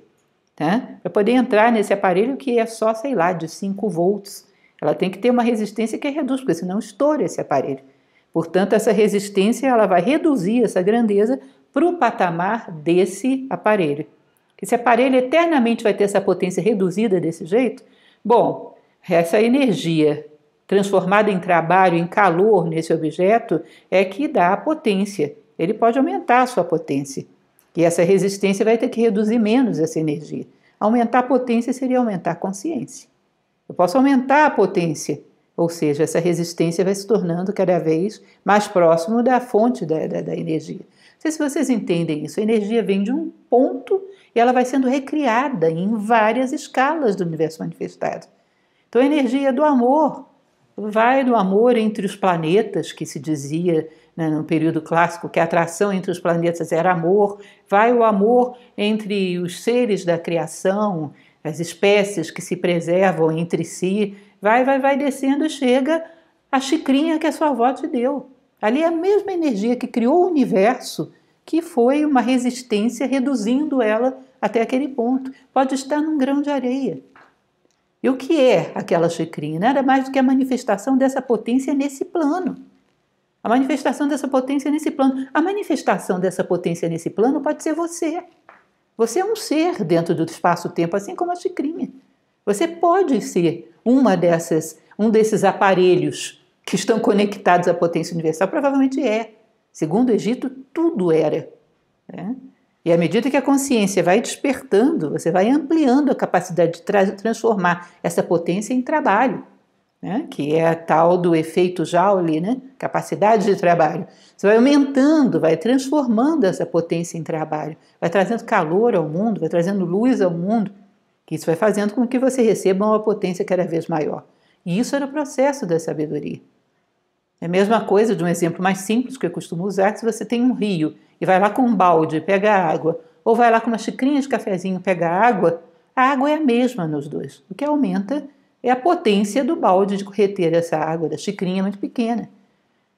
Tá? Para poder entrar nesse aparelho que é só, sei lá, de 5 volts, ela tem que ter uma resistência que reduz, porque senão estoura esse aparelho. Portanto, essa resistência ela vai reduzir essa grandeza para o patamar desse aparelho. Esse aparelho eternamente vai ter essa potência reduzida desse jeito? Bom, essa energia transformado em trabalho, em calor nesse objeto, é que dá a potência. Ele pode aumentar a sua potência. E essa resistência vai ter que reduzir menos essa energia. Aumentar a potência seria aumentar a consciência. Eu posso aumentar a potência, ou seja, essa resistência vai se tornando cada vez mais próximo da fonte da, da, da energia. Não sei se vocês entendem isso. A energia vem de um ponto e ela vai sendo recriada em várias escalas do universo manifestado. Então, a energia do amor vai do amor entre os planetas, que se dizia né, no período clássico que a atração entre os planetas era amor, vai o amor entre os seres da criação, as espécies que se preservam entre si, vai, vai, vai descendo e chega a xicrinha que a sua avó te deu. Ali é a mesma energia que criou o universo, que foi uma resistência reduzindo ela até aquele ponto. Pode estar num grão de areia. E o que é aquela chacrinha? Nada né? mais do que a manifestação dessa potência nesse plano. A manifestação dessa potência nesse plano. A manifestação dessa potência nesse plano pode ser você. Você é um ser dentro do espaço-tempo, assim como a chacrinha. Você pode ser uma dessas, um desses aparelhos que estão conectados à potência universal. Provavelmente é. Segundo o Egito, tudo era. Né? E à medida que a consciência vai despertando, você vai ampliando a capacidade de tra transformar essa potência em trabalho, né? que é a tal do efeito Joule, né? capacidade de trabalho. Você vai aumentando, vai transformando essa potência em trabalho, vai trazendo calor ao mundo, vai trazendo luz ao mundo, que isso vai fazendo com que você receba uma potência cada vez maior. E isso era o processo da sabedoria. É a mesma coisa de um exemplo mais simples que eu costumo usar, se você tem um rio e vai lá com um balde pega água, ou vai lá com uma xicrinha de cafezinho pega água, a água é a mesma nos dois. O que aumenta é a potência do balde de reter essa água, da xicrinha muito pequena.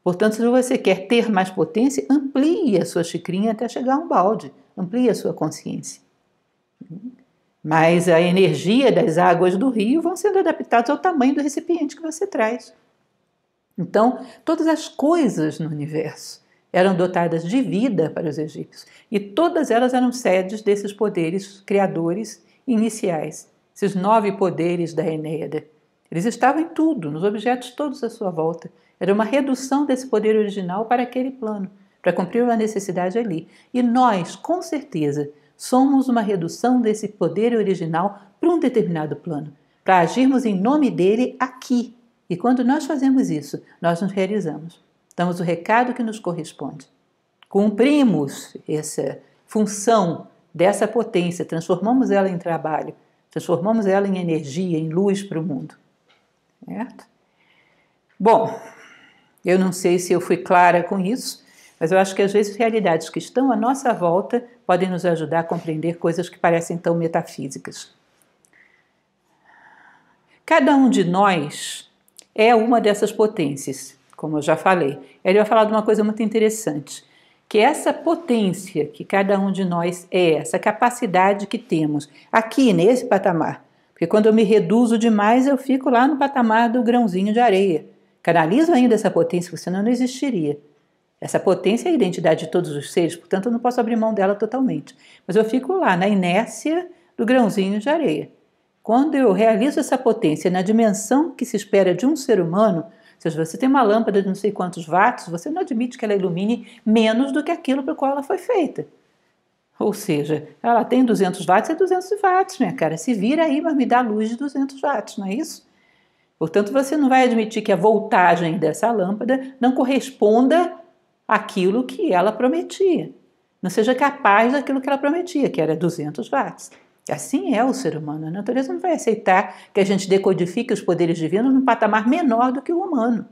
Portanto, se você quer ter mais potência, amplie a sua xicrinha até chegar a um balde, amplie a sua consciência. Mas a energia das águas do rio vão sendo adaptadas ao tamanho do recipiente que você traz. Então, todas as coisas no universo eram dotadas de vida para os egípcios. E todas elas eram sedes desses poderes criadores iniciais, esses nove poderes da Enéada. Eles estavam em tudo, nos objetos todos à sua volta. Era uma redução desse poder original para aquele plano, para cumprir uma necessidade ali. E nós, com certeza, somos uma redução desse poder original para um determinado plano, para agirmos em nome dele aqui. E quando nós fazemos isso, nós nos realizamos. Damos o recado que nos corresponde. Cumprimos essa função dessa potência, transformamos ela em trabalho, transformamos ela em energia, em luz para o mundo. Certo? Bom, eu não sei se eu fui clara com isso, mas eu acho que às vezes realidades que estão à nossa volta podem nos ajudar a compreender coisas que parecem tão metafísicas. Cada um de nós é uma dessas potências como eu já falei. Ele vai falar de uma coisa muito interessante, que é essa potência que cada um de nós é, essa capacidade que temos aqui nesse patamar, porque quando eu me reduzo demais, eu fico lá no patamar do grãozinho de areia. Canalizo ainda essa potência, senão não existiria. Essa potência é a identidade de todos os seres, portanto eu não posso abrir mão dela totalmente. Mas eu fico lá na inércia do grãozinho de areia. Quando eu realizo essa potência na dimensão que se espera de um ser humano, seja, você tem uma lâmpada de não sei quantos watts, você não admite que ela ilumine menos do que aquilo para o qual ela foi feita. Ou seja, ela tem 200 watts, é 200 watts, minha cara. Se vira aí, mas me dá luz de 200 watts, não é isso? Portanto, você não vai admitir que a voltagem dessa lâmpada não corresponda àquilo que ela prometia. Não seja capaz daquilo que ela prometia, que era 200 watts. Assim é o ser humano. A natureza não vai aceitar que a gente decodifique os poderes divinos num patamar menor do que o humano.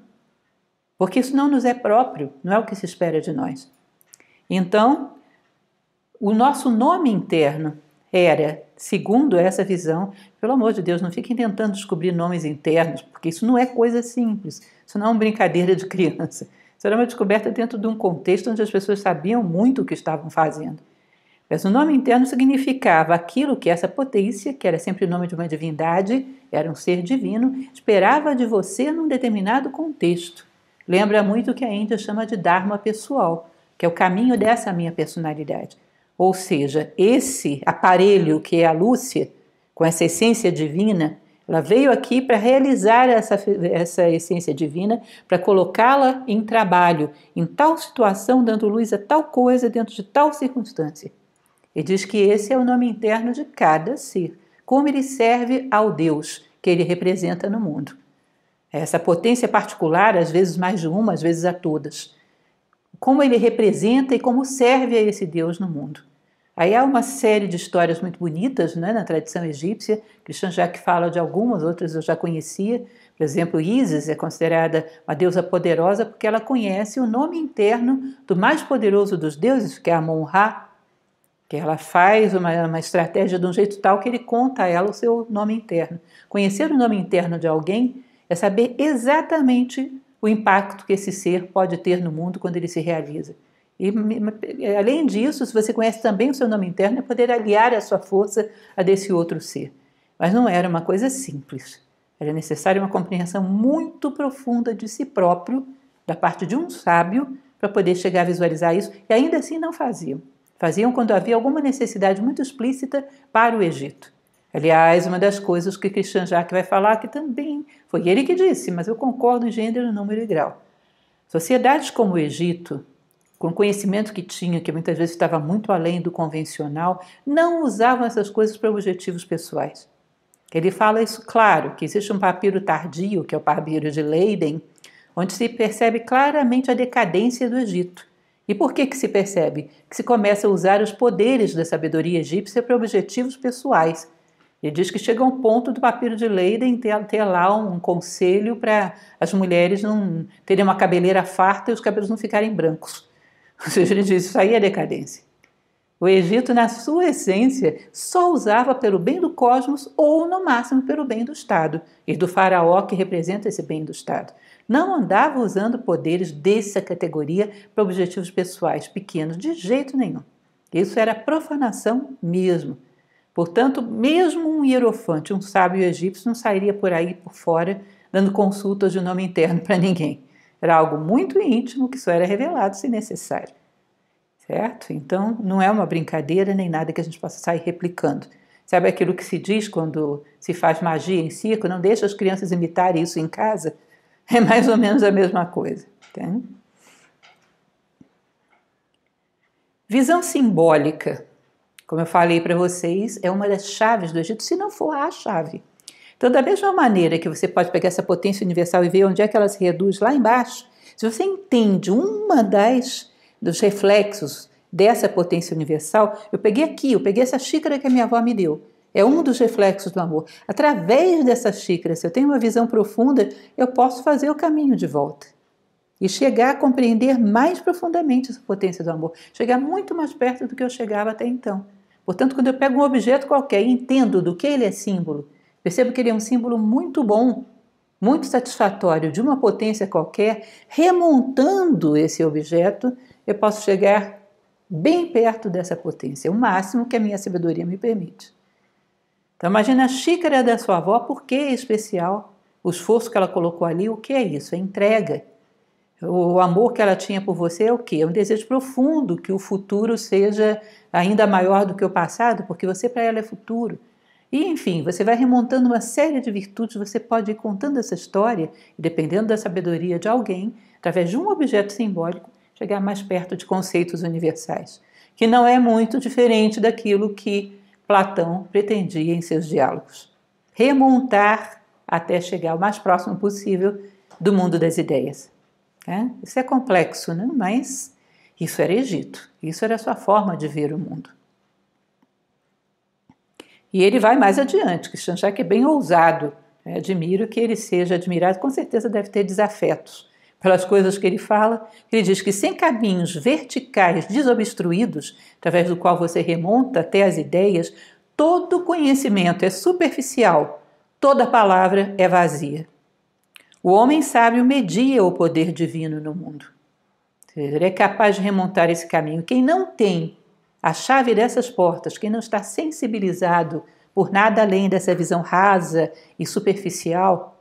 Porque isso não nos é próprio, não é o que se espera de nós. Então, o nosso nome interno era, segundo essa visão, pelo amor de Deus, não fiquem tentando descobrir nomes internos, porque isso não é coisa simples, isso não é uma brincadeira de criança. Isso era uma descoberta dentro de um contexto onde as pessoas sabiam muito o que estavam fazendo. Mas o nome interno significava aquilo que essa potência, que era sempre o nome de uma divindade, era um ser divino, esperava de você num determinado contexto. Lembra muito o que a Índia chama de Dharma pessoal, que é o caminho dessa minha personalidade. Ou seja, esse aparelho que é a Lúcia, com essa essência divina, ela veio aqui para realizar essa, essa essência divina, para colocá-la em trabalho, em tal situação, dando luz a tal coisa dentro de tal circunstância. E diz que esse é o nome interno de cada ser, como ele serve ao Deus que ele representa no mundo. Essa potência particular, às vezes mais de uma, às vezes a todas. Como ele representa e como serve a esse Deus no mundo. Aí há uma série de histórias muito bonitas né, na tradição egípcia. Christian Jacques fala de algumas, outras eu já conhecia. Por exemplo, Isis é considerada uma deusa poderosa porque ela conhece o nome interno do mais poderoso dos deuses, que é Amon-Ra, que ela faz uma, uma, estratégia de um jeito tal que ele conta a ela o seu nome interno. Conhecer o nome interno de alguém é saber exatamente o impacto que esse ser pode ter no mundo quando ele se realiza. E, além disso, se você conhece também o seu nome interno, é poder aliar a sua força a desse outro ser. Mas não era uma coisa simples. Era necessária uma compreensão muito profunda de si próprio, da parte de um sábio, para poder chegar a visualizar isso, e ainda assim não faziam. Faziam quando havia alguma necessidade muito explícita para o Egito. Aliás, uma das coisas que Christian Jacques vai falar, que também foi ele que disse, mas eu concordo em gênero, número e grau. Sociedades como o Egito, com o conhecimento que tinha, que muitas vezes estava muito além do convencional, não usavam essas coisas para objetivos pessoais. Ele fala isso claro, que existe um papiro tardio, que é o papiro de Leiden, onde se percebe claramente a decadência do Egito, e por que que se percebe? Que se começa a usar os poderes da sabedoria egípcia para objetivos pessoais. Ele diz que chega um ponto do papiro de Leiden ter, ter lá um conselho para as mulheres não terem uma cabeleira farta e os cabelos não ficarem brancos. Ou seja, ele diz, isso aí é decadência. O Egito, na sua essência, só usava pelo bem do cosmos ou, no máximo, pelo bem do Estado e do faraó que representa esse bem do Estado não andava usando poderes dessa categoria para objetivos pessoais pequenos, de jeito nenhum. Isso era profanação mesmo. Portanto, mesmo um hierofante, um sábio egípcio, não sairia por aí por fora dando consultas de nome interno para ninguém. Era algo muito íntimo que só era revelado se necessário. Certo? Então, não é uma brincadeira nem nada que a gente possa sair replicando. Sabe aquilo que se diz quando se faz magia em circo? Não deixa as crianças imitarem isso em casa? É mais ou menos a mesma coisa. Entende? Visão simbólica, como eu falei para vocês, é uma das chaves do Egito, se não for a chave. Então, da mesma maneira que você pode pegar essa potência universal e ver onde é que ela se reduz lá embaixo, se você entende uma das dos reflexos dessa potência universal, eu peguei aqui, eu peguei essa xícara que a minha avó me deu. É um dos reflexos do amor. Através dessa xícara, se eu tenho uma visão profunda, eu posso fazer o caminho de volta e chegar a compreender mais profundamente essa potência do amor, chegar muito mais perto do que eu chegava até então. Portanto, quando eu pego um objeto qualquer e entendo do que ele é símbolo, percebo que ele é um símbolo muito bom, muito satisfatório, de uma potência qualquer, remontando esse objeto, eu posso chegar bem perto dessa potência, o máximo que a minha sabedoria me permite. Então imagine a xícara da sua avó, por que é especial? O esforço que ela colocou ali, o que é isso? É entrega. O amor que ela tinha por você é o quê? É um desejo profundo que o futuro seja ainda maior do que o passado, porque você para ela é futuro. E enfim, você vai remontando uma série de virtudes, você pode ir contando essa história, dependendo da sabedoria de alguém, através de um objeto simbólico, chegar mais perto de conceitos universais, que não é muito diferente daquilo que Platão pretendia em seus diálogos. Remontar até chegar o mais próximo possível do mundo das ideias. É? Isso é complexo, né? mas isso era Egito, isso era a sua forma de ver o mundo. E ele vai mais adiante, que Chanchak é bem ousado. Admiro que ele seja admirado, com certeza deve ter desafetos pelas coisas que ele fala, ele diz que sem caminhos verticais desobstruídos, através do qual você remonta até as ideias, todo conhecimento é superficial, toda palavra é vazia. O homem sábio media o poder divino no mundo. Ele é capaz de remontar esse caminho. Quem não tem a chave dessas portas, quem não está sensibilizado por nada além dessa visão rasa e superficial,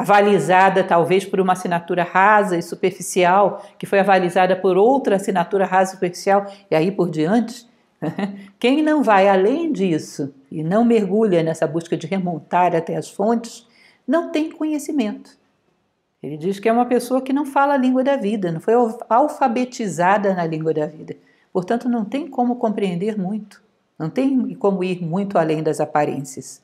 avalizada talvez por uma assinatura rasa e superficial, que foi avalizada por outra assinatura rasa e superficial, e aí por diante. Quem não vai além disso e não mergulha nessa busca de remontar até as fontes, não tem conhecimento. Ele diz que é uma pessoa que não fala a língua da vida, não foi alfabetizada na língua da vida. Portanto, não tem como compreender muito, não tem como ir muito além das aparências.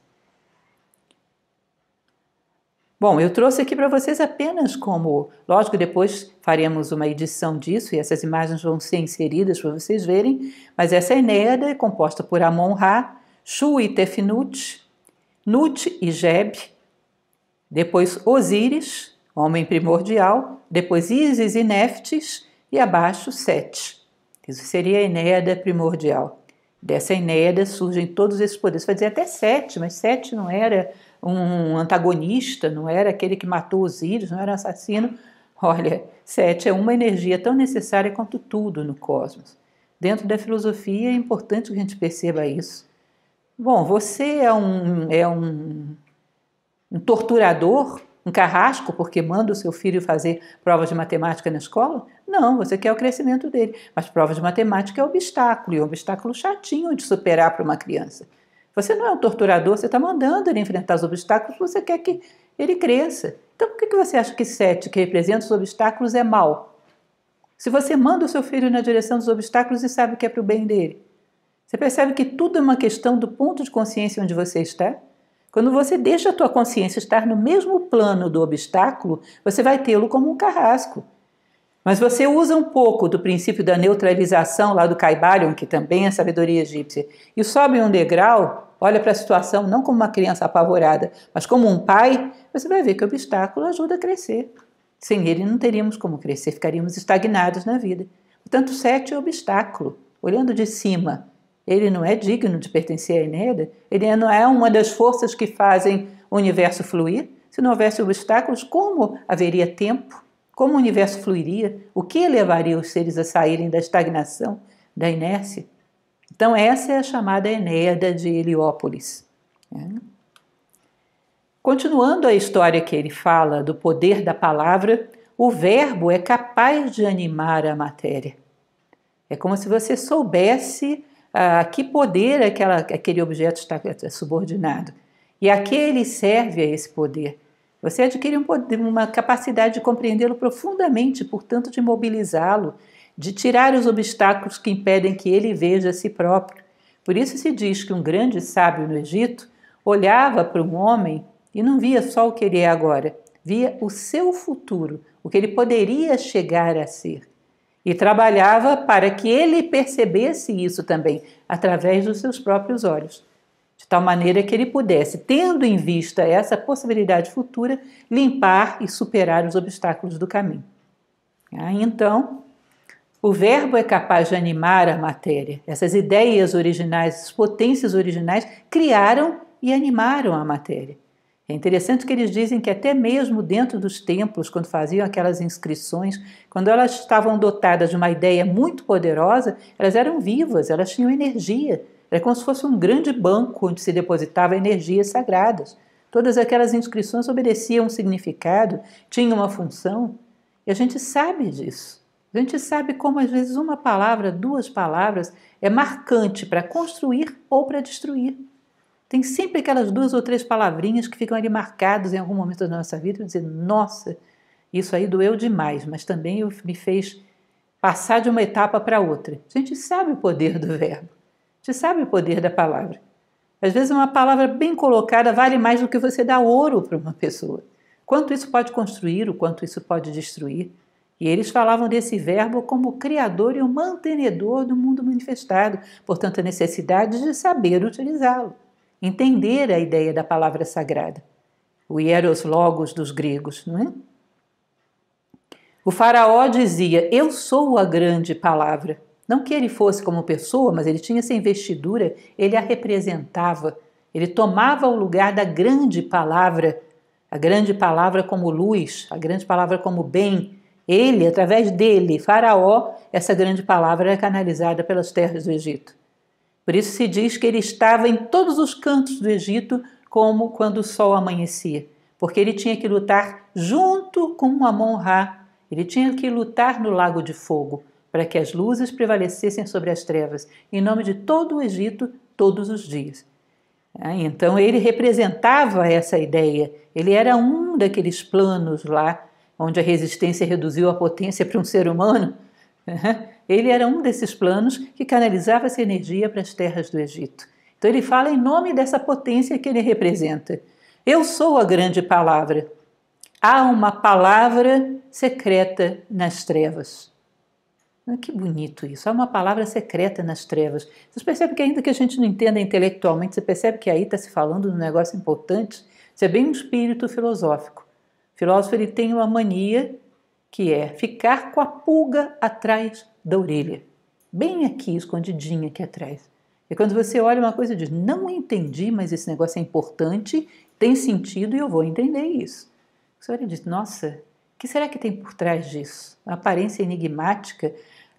Bom, eu trouxe aqui para vocês apenas como, lógico, depois faremos uma edição disso e essas imagens vão ser inseridas para vocês verem, mas essa Enéada é composta por Amon-Ra, Shu e Tefnut, Nut e Jeb, depois Osíris, homem primordial, depois Isis e Neftis e abaixo Sete. Isso seria a Enéada primordial. Dessa Enéada surgem todos esses poderes. Fazia dizer até sete, mas sete não era um antagonista, não era aquele que matou os íris, não era um assassino. Olha, Sete é uma energia tão necessária quanto tudo no cosmos. Dentro da filosofia é importante que a gente perceba isso. Bom, você é um, é um, um torturador, um carrasco, porque manda o seu filho fazer provas de matemática na escola? Não, você quer o crescimento dele. Mas provas de matemática é obstáculo, e é um obstáculo chatinho de superar para uma criança. Você não é um torturador, você está mandando ele enfrentar os obstáculos, você quer que ele cresça. Então por que você acha que sete, que representa os obstáculos, é mal? Se você manda o seu filho na direção dos obstáculos e sabe que é para o bem dele. Você percebe que tudo é uma questão do ponto de consciência onde você está? Quando você deixa a tua consciência estar no mesmo plano do obstáculo, você vai tê-lo como um carrasco. Mas você usa um pouco do princípio da neutralização lá do Caibalion, que também é sabedoria egípcia, e sobe um degrau, olha para a situação não como uma criança apavorada, mas como um pai, você vai ver que o obstáculo ajuda a crescer. Sem ele não teríamos como crescer, ficaríamos estagnados na vida. Portanto, Sete é obstáculo. Olhando de cima, ele não é digno de pertencer à Eneda, ele não é uma das forças que fazem o universo fluir. Se não houvesse obstáculos, como haveria tempo? Como o universo fluiria? O que levaria os seres a saírem da estagnação, da inércia? Então, essa é a chamada Enéada de Heliópolis. Né? Continuando a história que ele fala do poder da palavra, o verbo é capaz de animar a matéria. É como se você soubesse a ah, que poder aquela, aquele objeto está subordinado. E a que ele serve a esse poder. Você adquire um poder, uma capacidade de compreendê-lo profundamente, portanto, de mobilizá-lo de tirar os obstáculos que impedem que ele veja a si próprio. Por isso se diz que um grande sábio no Egito olhava para um homem e não via só o que ele é agora, via o seu futuro, o que ele poderia chegar a ser. E trabalhava para que ele percebesse isso também, através dos seus próprios olhos. De tal maneira que ele pudesse, tendo em vista essa possibilidade futura, limpar e superar os obstáculos do caminho. Ah, então, o verbo é capaz de animar a matéria. Essas ideias originais, essas potências originais, criaram e animaram a matéria. É interessante que eles dizem que até mesmo dentro dos templos, quando faziam aquelas inscrições, quando elas estavam dotadas de uma ideia muito poderosa, elas eram vivas, elas tinham energia. Era como se fosse um grande banco onde se depositava energias sagradas. Todas aquelas inscrições obedeciam um significado, tinham uma função, e a gente sabe disso. A gente sabe como às vezes uma palavra, duas palavras é marcante para construir ou para destruir. Tem sempre aquelas duas ou três palavrinhas que ficam ali marcadas em algum momento da nossa vida e dizer, nossa, isso aí doeu demais, mas também me fez passar de uma etapa para outra. A gente sabe o poder do verbo, a gente sabe o poder da palavra. Às vezes uma palavra bem colocada vale mais do que você dar ouro para uma pessoa. Quanto isso pode construir, o quanto isso pode destruir. E eles falavam desse verbo como o criador e o mantenedor do mundo manifestado, portanto, a necessidade de saber utilizá-lo, entender a ideia da palavra sagrada, o hieros logos dos gregos, não é? O faraó dizia: Eu sou a grande palavra. Não que ele fosse como pessoa, mas ele tinha essa investidura, ele a representava, ele tomava o lugar da grande palavra, a grande palavra como luz, a grande palavra como bem, ele, através dele, Faraó, essa grande palavra é canalizada pelas terras do Egito. Por isso se diz que ele estava em todos os cantos do Egito, como quando o sol amanhecia, porque ele tinha que lutar junto com Amon-Ra, ele tinha que lutar no lago de fogo, para que as luzes prevalecessem sobre as trevas, em nome de todo o Egito, todos os dias. É, então ele representava essa ideia, ele era um daqueles planos lá onde a resistência reduziu a potência para um ser humano, né? ele era um desses planos que canalizava essa energia para as terras do Egito. Então ele fala em nome dessa potência que ele representa. Eu sou a grande palavra. Há uma palavra secreta nas trevas. Ah, que bonito isso. Há uma palavra secreta nas trevas. Vocês percebem que, ainda que a gente não entenda intelectualmente, você percebe que aí está se falando de um negócio importante? Isso é bem um espírito filosófico filósofo ele tem uma mania que é ficar com a pulga atrás da orelha, bem aqui, escondidinha aqui atrás. E quando você olha uma coisa e diz, não entendi, mas esse negócio é importante, tem sentido e eu vou entender isso. Você olha e diz, nossa, o que será que tem por trás disso? Uma aparência enigmática.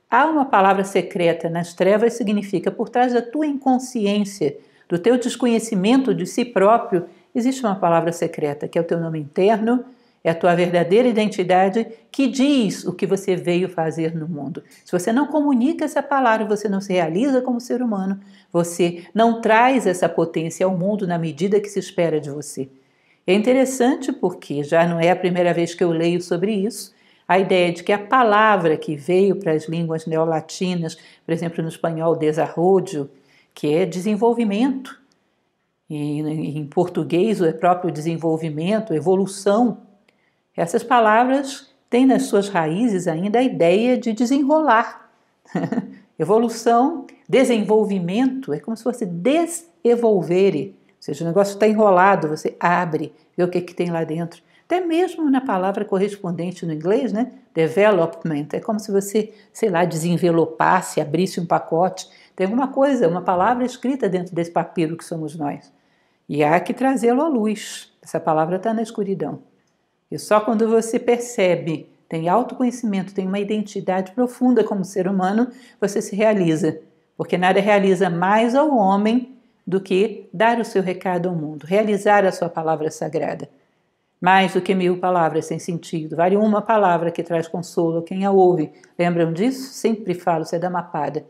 Há uma palavra secreta nas trevas significa por trás da tua inconsciência, do teu desconhecimento de si próprio, existe uma palavra secreta, que é o teu nome interno, é a tua verdadeira identidade que diz o que você veio fazer no mundo. Se você não comunica essa palavra, você não se realiza como ser humano, você não traz essa potência ao mundo na medida que se espera de você. É interessante porque já não é a primeira vez que eu leio sobre isso. A ideia de que a palavra que veio para as línguas neolatinas, por exemplo, no espanhol, desarrollo, que é desenvolvimento, e em português, o próprio desenvolvimento, evolução, essas palavras têm nas suas raízes ainda a ideia de desenrolar. Evolução, desenvolvimento, é como se fosse desenvolver. Ou seja, o negócio está enrolado, você abre, vê o que, é que tem lá dentro. Até mesmo na palavra correspondente no inglês, né? Development, é como se você, sei lá, desenvelopasse, abrisse um pacote. Tem alguma coisa, uma palavra escrita dentro desse papiro que somos nós. E há que trazê-lo à luz. Essa palavra está na escuridão. E só quando você percebe, tem autoconhecimento, tem uma identidade profunda como ser humano, você se realiza. Porque nada realiza mais ao homem do que dar o seu recado ao mundo, realizar a sua palavra sagrada. Mais do que mil palavras sem sentido, vale uma palavra que traz consolo a quem a ouve. Lembram disso? Sempre falo, você da mapada.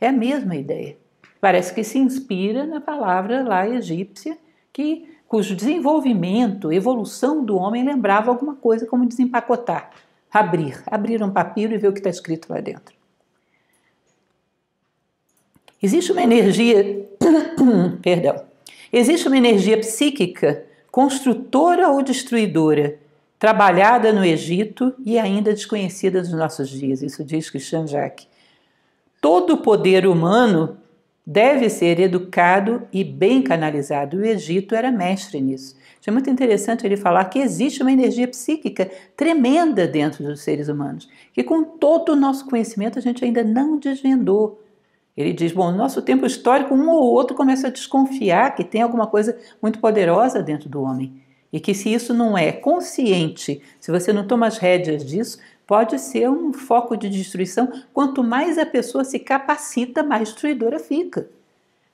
É a mesma ideia. Parece que se inspira na palavra lá egípcia que cujo desenvolvimento, evolução do homem lembrava alguma coisa como desempacotar, abrir, abrir um papiro e ver o que está escrito lá dentro. Existe uma energia, perdão, existe uma energia psíquica construtora ou destruidora, trabalhada no Egito e ainda desconhecida dos nossos dias. Isso diz Christian Jacques. Todo o poder humano deve ser educado e bem canalizado. O Egito era mestre nisso. É muito interessante ele falar que existe uma energia psíquica tremenda dentro dos seres humanos, que com todo o nosso conhecimento a gente ainda não desvendou. Ele diz: bom, no nosso tempo histórico, um ou outro começa a desconfiar que tem alguma coisa muito poderosa dentro do homem. E que se isso não é consciente, se você não toma as rédeas disso, Pode ser um foco de destruição. Quanto mais a pessoa se capacita, mais destruidora fica.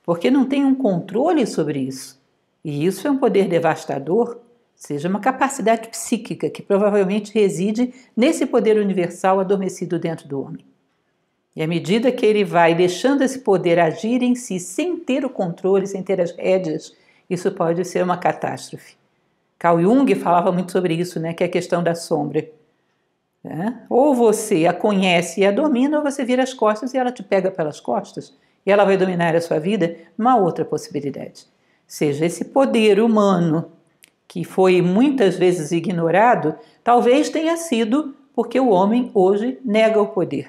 Porque não tem um controle sobre isso. E isso é um poder devastador, seja uma capacidade psíquica que provavelmente reside nesse poder universal adormecido dentro do homem. E à medida que ele vai deixando esse poder agir em si sem ter o controle, sem ter as rédeas, isso pode ser uma catástrofe. Carl Jung falava muito sobre isso, né, que é a questão da sombra. Né? Ou você a conhece e a domina, ou você vira as costas e ela te pega pelas costas e ela vai dominar a sua vida. Uma outra possibilidade. Seja esse poder humano que foi muitas vezes ignorado, talvez tenha sido porque o homem hoje nega o poder.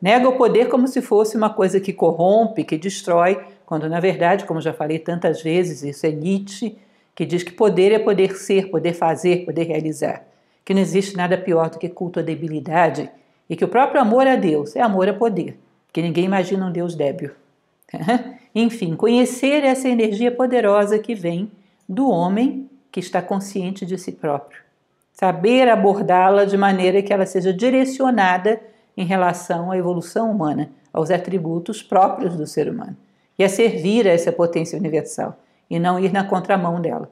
Nega o poder como se fosse uma coisa que corrompe, que destrói, quando na verdade, como já falei tantas vezes, isso é Nietzsche, que diz que poder é poder ser, poder fazer, poder realizar que não existe nada pior do que culto à debilidade e que o próprio amor a Deus é amor a poder, que ninguém imagina um Deus débil. Enfim, conhecer essa energia poderosa que vem do homem que está consciente de si próprio. Saber abordá-la de maneira que ela seja direcionada em relação à evolução humana, aos atributos próprios do ser humano. E a servir a essa potência universal e não ir na contramão dela.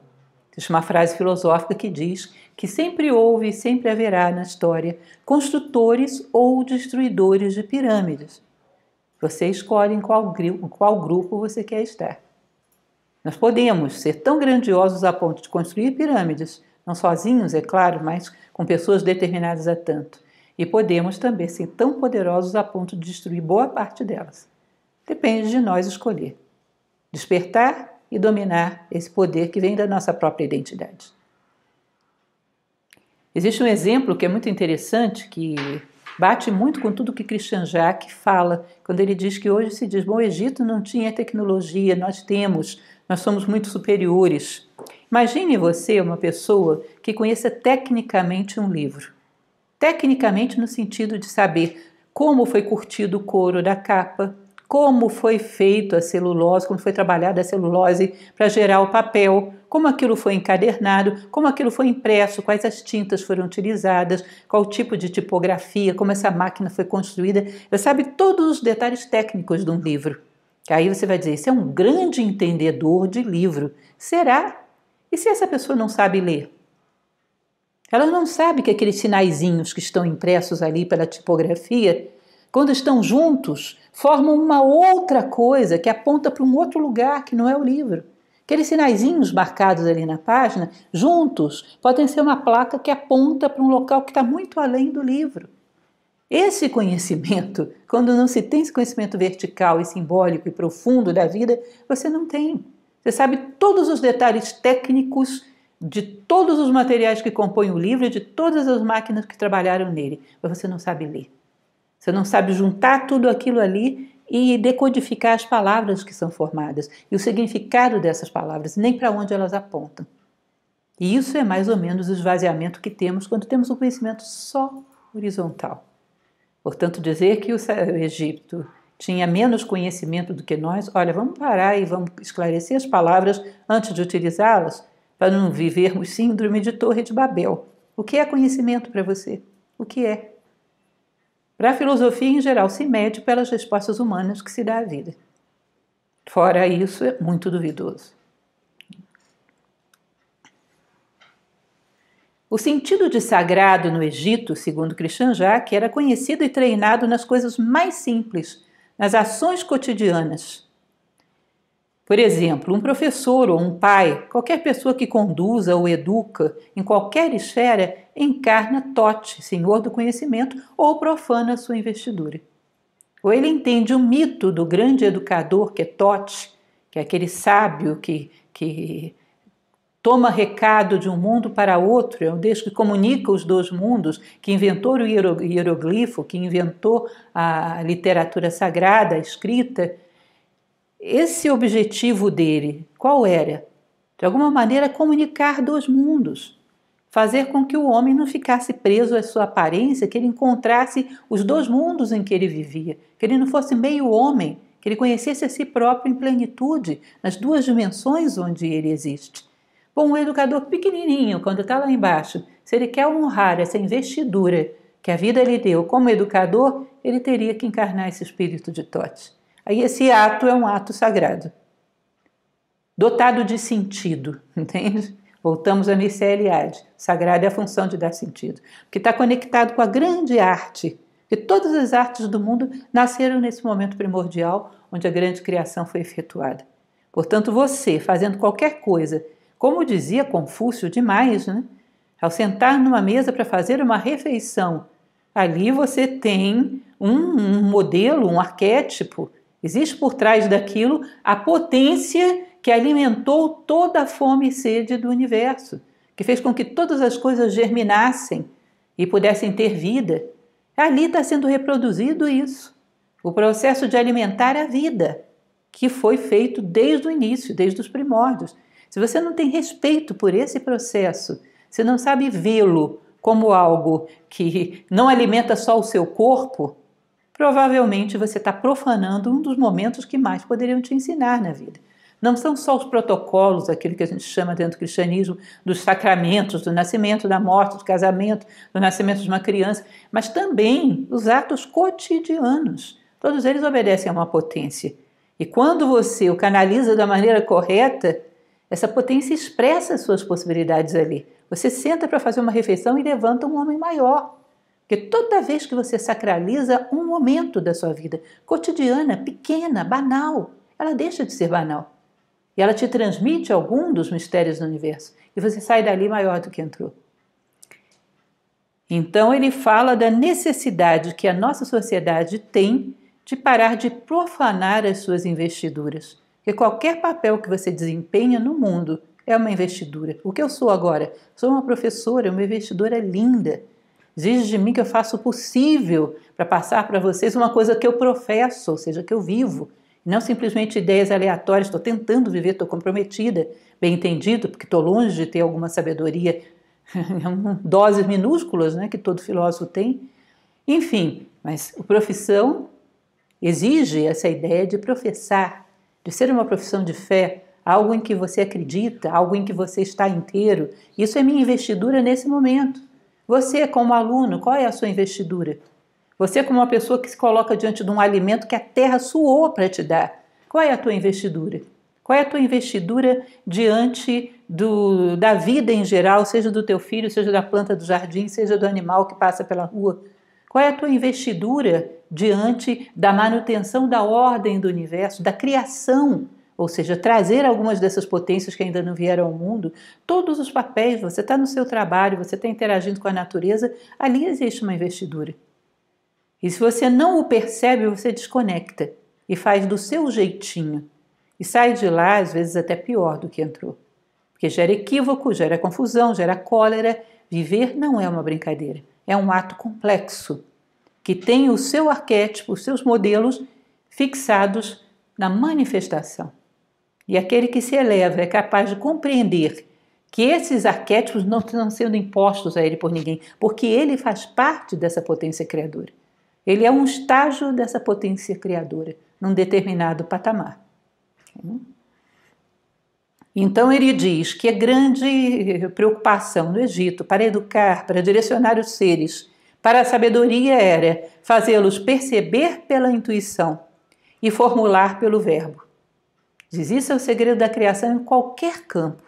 Existe uma frase filosófica que diz que sempre houve e sempre haverá na história construtores ou destruidores de pirâmides. Você escolhe em qual, em qual grupo você quer estar. Nós podemos ser tão grandiosos a ponto de construir pirâmides, não sozinhos, é claro, mas com pessoas determinadas a tanto. E podemos também ser tão poderosos a ponto de destruir boa parte delas. Depende de nós escolher. Despertar e dominar esse poder que vem da nossa própria identidade. Existe um exemplo que é muito interessante, que bate muito com tudo que Christian Jacques fala, quando ele diz que hoje se diz: bom, o Egito não tinha tecnologia, nós temos, nós somos muito superiores. Imagine você uma pessoa que conheça tecnicamente um livro. Tecnicamente, no sentido de saber como foi curtido o couro da capa, como foi feito a celulose, como foi trabalhada a celulose para gerar o papel, como aquilo foi encadernado, como aquilo foi impresso, quais as tintas foram utilizadas, qual tipo de tipografia, como essa máquina foi construída. Você sabe todos os detalhes técnicos de um livro. Aí você vai dizer, isso é um grande entendedor de livro. Será? E se essa pessoa não sabe ler? Ela não sabe que aqueles sinaizinhos que estão impressos ali pela tipografia quando estão juntos, formam uma outra coisa que aponta para um outro lugar que não é o livro. Aqueles sinaizinhos marcados ali na página, juntos, podem ser uma placa que aponta para um local que está muito além do livro. Esse conhecimento, quando não se tem esse conhecimento vertical e simbólico e profundo da vida, você não tem. Você sabe todos os detalhes técnicos de todos os materiais que compõem o livro e de todas as máquinas que trabalharam nele, mas você não sabe ler. Você não sabe juntar tudo aquilo ali e decodificar as palavras que são formadas e o significado dessas palavras, nem para onde elas apontam. E isso é mais ou menos o esvaziamento que temos quando temos um conhecimento só horizontal. Portanto, dizer que o Egito tinha menos conhecimento do que nós, olha, vamos parar e vamos esclarecer as palavras antes de utilizá-las, para não vivermos síndrome de Torre de Babel. O que é conhecimento para você? O que é? Para a filosofia, em geral, se mede pelas respostas humanas que se dá à vida. Fora isso, é muito duvidoso. O sentido de sagrado no Egito, segundo Christian Jacques, era conhecido e treinado nas coisas mais simples, nas ações cotidianas, por exemplo, um professor ou um pai, qualquer pessoa que conduza ou educa em qualquer esfera, encarna Tote, senhor do conhecimento, ou profana sua investidura. Ou ele entende o mito do grande educador que é Tote, que é aquele sábio que, que toma recado de um mundo para outro, é um Deus que comunica os dois mundos, que inventou o hieroglifo, que inventou a literatura sagrada, a escrita, esse objetivo dele, qual era? De alguma maneira, comunicar dois mundos, fazer com que o homem não ficasse preso à sua aparência, que ele encontrasse os dois mundos em que ele vivia, que ele não fosse meio homem, que ele conhecesse a si próprio em plenitude, nas duas dimensões onde ele existe. Bom, um educador pequenininho, quando está lá embaixo, se ele quer honrar essa investidura que a vida lhe deu como educador, ele teria que encarnar esse espírito de Tote. Aí Esse ato é um ato sagrado, dotado de sentido, entende? Voltamos a Miceliade. Sagrado é a função de dar sentido, porque está conectado com a grande arte. E todas as artes do mundo nasceram nesse momento primordial onde a grande criação foi efetuada. Portanto, você, fazendo qualquer coisa, como dizia Confúcio demais, né? ao sentar numa mesa para fazer uma refeição, ali você tem um, um modelo, um arquétipo Existe por trás daquilo a potência que alimentou toda a fome e sede do universo, que fez com que todas as coisas germinassem e pudessem ter vida. Ali está sendo reproduzido isso. O processo de alimentar a vida, que foi feito desde o início, desde os primórdios. Se você não tem respeito por esse processo, se não sabe vê-lo como algo que não alimenta só o seu corpo, provavelmente você está profanando um dos momentos que mais poderiam te ensinar na vida. Não são só os protocolos, aquilo que a gente chama dentro do cristianismo, dos sacramentos, do nascimento, da morte, do casamento, do nascimento de uma criança, mas também os atos cotidianos. Todos eles obedecem a uma potência. E quando você o canaliza da maneira correta, essa potência expressa as suas possibilidades ali. Você senta para fazer uma refeição e levanta um homem maior. Porque toda vez que você sacraliza um momento da sua vida, cotidiana, pequena, banal, ela deixa de ser banal. E ela te transmite algum dos mistérios do universo. E você sai dali maior do que entrou. Então ele fala da necessidade que a nossa sociedade tem de parar de profanar as suas investiduras. Porque qualquer papel que você desempenha no mundo é uma investidura. O que eu sou agora? Sou uma professora, uma investidora linda Exige de mim que eu faça o possível para passar para vocês uma coisa que eu professo, ou seja, que eu vivo. Não simplesmente ideias aleatórias, estou tentando viver, estou comprometida, bem entendido, porque estou longe de ter alguma sabedoria, é doses minúsculas né, que todo filósofo tem. Enfim, mas a profissão exige essa ideia de professar, de ser uma profissão de fé, algo em que você acredita, algo em que você está inteiro. Isso é minha investidura nesse momento. Você, como aluno, qual é a sua investidura? Você, como uma pessoa que se coloca diante de um alimento que a terra suou para te dar, qual é a tua investidura? Qual é a tua investidura diante do, da vida em geral, seja do teu filho, seja da planta do jardim, seja do animal que passa pela rua? Qual é a tua investidura diante da manutenção da ordem do universo, da criação ou seja, trazer algumas dessas potências que ainda não vieram ao mundo, todos os papéis, você está no seu trabalho, você está interagindo com a natureza, ali existe uma investidura. E se você não o percebe, você desconecta e faz do seu jeitinho. E sai de lá, às vezes, até pior do que entrou. Porque gera equívoco, gera confusão, gera cólera. Viver não é uma brincadeira, é um ato complexo que tem o seu arquétipo, os seus modelos fixados na manifestação. E aquele que se eleva é capaz de compreender que esses arquétipos não estão sendo impostos a ele por ninguém, porque ele faz parte dessa potência criadora. Ele é um estágio dessa potência criadora, num determinado patamar. Então ele diz que é grande preocupação no Egito para educar, para direcionar os seres, para a sabedoria era fazê-los perceber pela intuição e formular pelo verbo. Diz: Isso é o segredo da criação em qualquer campo.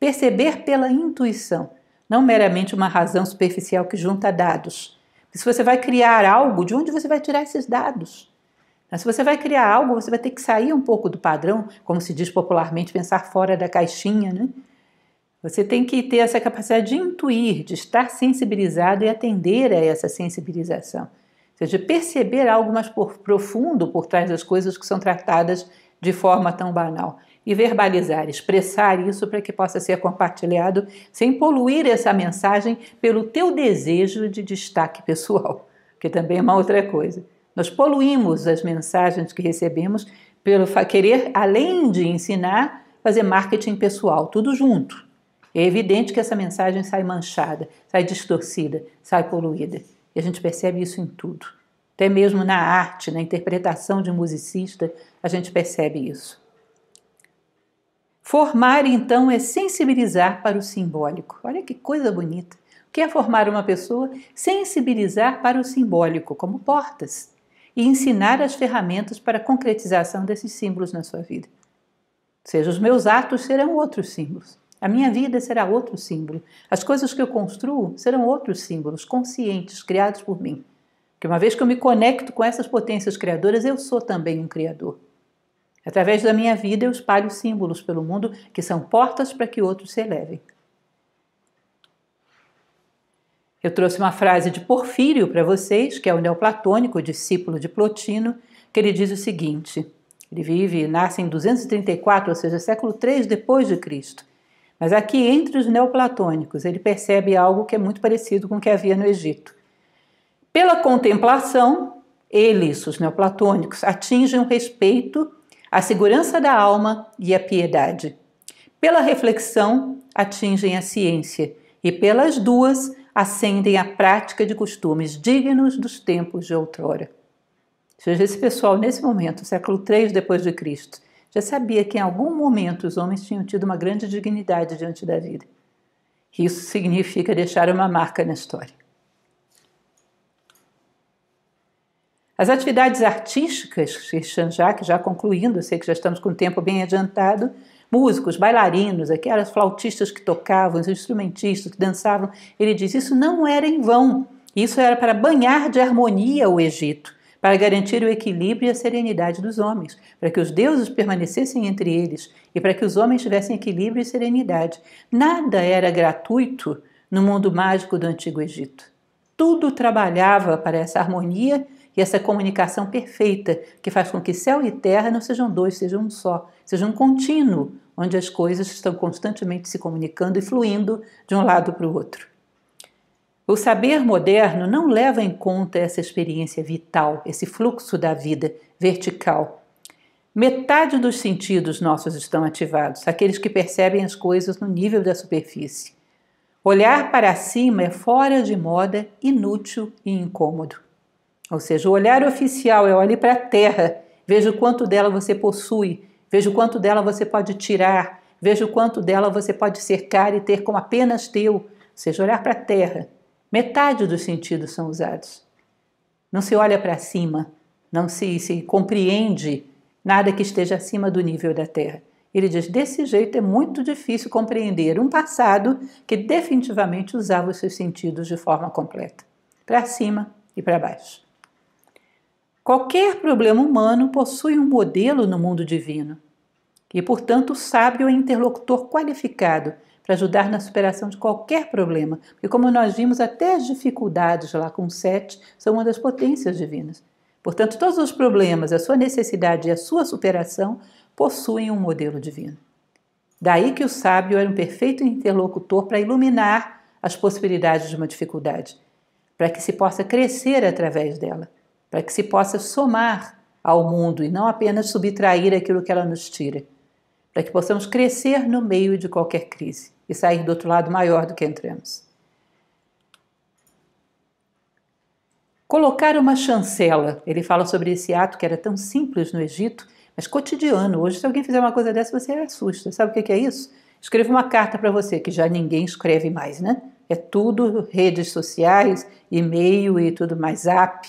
Perceber pela intuição, não meramente uma razão superficial que junta dados. se você vai criar algo, de onde você vai tirar esses dados? Mas se você vai criar algo, você vai ter que sair um pouco do padrão, como se diz popularmente, pensar fora da caixinha, né? Você tem que ter essa capacidade de intuir, de estar sensibilizado e atender a essa sensibilização. Ou seja, perceber algo mais profundo por trás das coisas que são tratadas de forma tão banal. E verbalizar, expressar isso para que possa ser compartilhado sem poluir essa mensagem pelo teu desejo de destaque pessoal, que também é uma outra coisa. Nós poluímos as mensagens que recebemos pelo querer, além de ensinar, fazer marketing pessoal, tudo junto. É evidente que essa mensagem sai manchada, sai distorcida, sai poluída. E a gente percebe isso em tudo. Até mesmo na arte, na interpretação de musicista, a gente percebe isso. Formar, então, é sensibilizar para o simbólico. Olha que coisa bonita. O que é formar uma pessoa? Sensibilizar para o simbólico, como portas, e ensinar as ferramentas para a concretização desses símbolos na sua vida. Ou seja, os meus atos serão outros símbolos. A minha vida será outro símbolo. As coisas que eu construo serão outros símbolos conscientes, criados por mim. Porque uma vez que eu me conecto com essas potências criadoras, eu sou também um criador. Através da minha vida, eu espalho símbolos pelo mundo que são portas para que outros se elevem. Eu trouxe uma frase de Porfírio para vocês, que é o neoplatônico, o discípulo de Plotino, que ele diz o seguinte: ele vive e nasce em 234, ou seja, século III depois de Cristo. Mas aqui entre os neoplatônicos, ele percebe algo que é muito parecido com o que havia no Egito. Pela contemplação, eles, os neoplatônicos, atingem o respeito, a segurança da alma e a piedade. Pela reflexão, atingem a ciência, e pelas duas, ascendem à prática de costumes dignos dos tempos de outrora. Seja esse pessoal, nesse momento, século III depois de Cristo, já sabia que em algum momento os homens tinham tido uma grande dignidade diante da vida. Isso significa deixar uma marca na história. As atividades artísticas, Christian Jacques, já concluindo, eu sei que já estamos com o tempo bem adiantado, músicos, bailarinos, aquelas flautistas que tocavam, os instrumentistas que dançavam, ele diz: isso não era em vão, isso era para banhar de harmonia o Egito para garantir o equilíbrio e a serenidade dos homens, para que os deuses permanecessem entre eles e para que os homens tivessem equilíbrio e serenidade. Nada era gratuito no mundo mágico do Antigo Egito. Tudo trabalhava para essa harmonia e essa comunicação perfeita que faz com que céu e terra não sejam dois, sejam um só, sejam um contínuo, onde as coisas estão constantemente se comunicando e fluindo de um lado para o outro. O saber moderno não leva em conta essa experiência vital, esse fluxo da vida vertical. Metade dos sentidos nossos estão ativados, aqueles que percebem as coisas no nível da superfície. Olhar para cima é fora de moda, inútil e incômodo. Ou seja, o olhar oficial é olhe para a terra, veja o quanto dela você possui, veja o quanto dela você pode tirar, veja o quanto dela você pode cercar e ter como apenas teu. Ou seja, olhar para a terra. Metade dos sentidos são usados. Não se olha para cima, não se, se compreende nada que esteja acima do nível da terra. Ele diz: desse jeito é muito difícil compreender um passado que definitivamente usava os seus sentidos de forma completa para cima e para baixo. Qualquer problema humano possui um modelo no mundo divino. E, portanto, o sábio é interlocutor qualificado para ajudar na superação de qualquer problema. E como nós vimos, até as dificuldades lá com Sete são uma das potências divinas. Portanto, todos os problemas, a sua necessidade e a sua superação possuem um modelo divino. Daí que o sábio era um perfeito interlocutor para iluminar as possibilidades de uma dificuldade, para que se possa crescer através dela para que se possa somar ao mundo e não apenas subtrair aquilo que ela nos tira, para que possamos crescer no meio de qualquer crise e sair do outro lado maior do que entramos. Colocar uma chancela, ele fala sobre esse ato que era tão simples no Egito, mas cotidiano. Hoje, se alguém fizer uma coisa dessa, você assusta. Sabe o que é isso? Escreva uma carta para você, que já ninguém escreve mais, né? É tudo redes sociais, e-mail e tudo mais, app.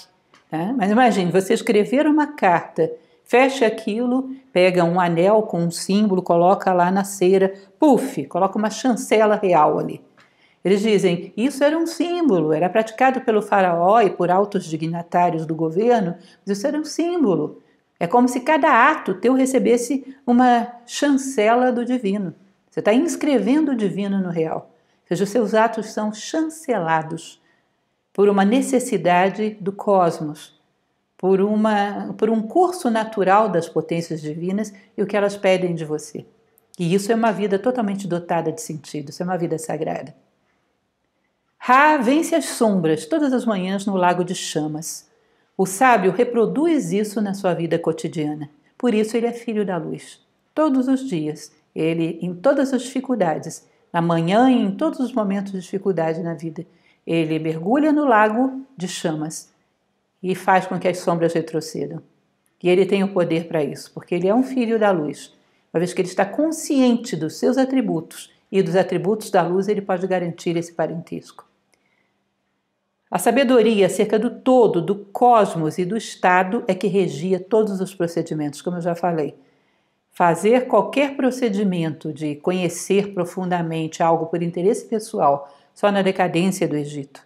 Tá? Mas imagine, você escrever uma carta, fecha aquilo, pega um anel com um símbolo, coloca lá na cera, puf, coloca uma chancela real ali. Eles dizem, isso era um símbolo, era praticado pelo faraó e por altos dignatários do governo, mas isso era um símbolo. É como se cada ato teu recebesse uma chancela do divino. Você está inscrevendo o divino no real. Ou seja, os seus atos são chancelados por uma necessidade do cosmos, por, uma, por um curso natural das potências divinas e o que elas pedem de você. E isso é uma vida totalmente dotada de sentido, isso é uma vida sagrada. Ra vence as sombras todas as manhãs no lago de chamas. O sábio reproduz isso na sua vida cotidiana. Por isso ele é filho da luz. Todos os dias, ele em todas as dificuldades, na manhã e em todos os momentos de dificuldade na vida, ele mergulha no lago de chamas e faz com que as sombras retrocedam. E ele tem o poder para isso, porque ele é um filho da luz. Uma vez que ele está consciente dos seus atributos e dos atributos da luz, ele pode garantir esse parentesco. A sabedoria acerca do todo, do cosmos e do estado é que regia todos os procedimentos, como eu já falei. Fazer qualquer procedimento de conhecer profundamente algo por interesse pessoal só na decadência do Egito.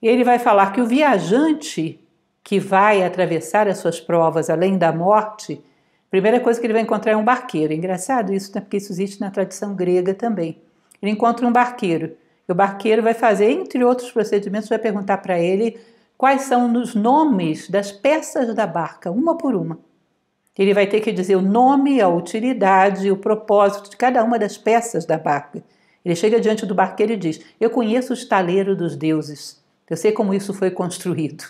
E ele vai falar que o viajante que vai atravessar as suas provas além da morte, a primeira coisa que ele vai encontrar é um barqueiro. Engraçado isso, né? porque isso existe na tradição grega também. Ele encontra um barqueiro. E o barqueiro vai fazer, entre outros procedimentos, vai perguntar para ele quais são os nomes das peças da barca, uma por uma. Ele vai ter que dizer o nome, a utilidade, e o propósito de cada uma das peças da barca. Ele chega diante do barqueiro e diz: Eu conheço o estaleiro dos deuses. Eu sei como isso foi construído.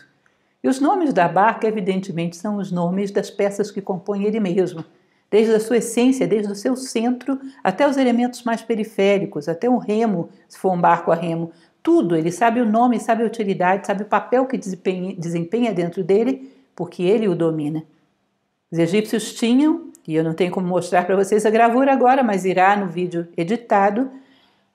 E os nomes da barca, evidentemente, são os nomes das peças que compõem ele mesmo, desde a sua essência, desde o seu centro, até os elementos mais periféricos, até um remo, se for um barco a remo. Tudo, ele sabe o nome, sabe a utilidade, sabe o papel que desempenha dentro dele, porque ele o domina. Os egípcios tinham, e eu não tenho como mostrar para vocês a gravura agora, mas irá no vídeo editado,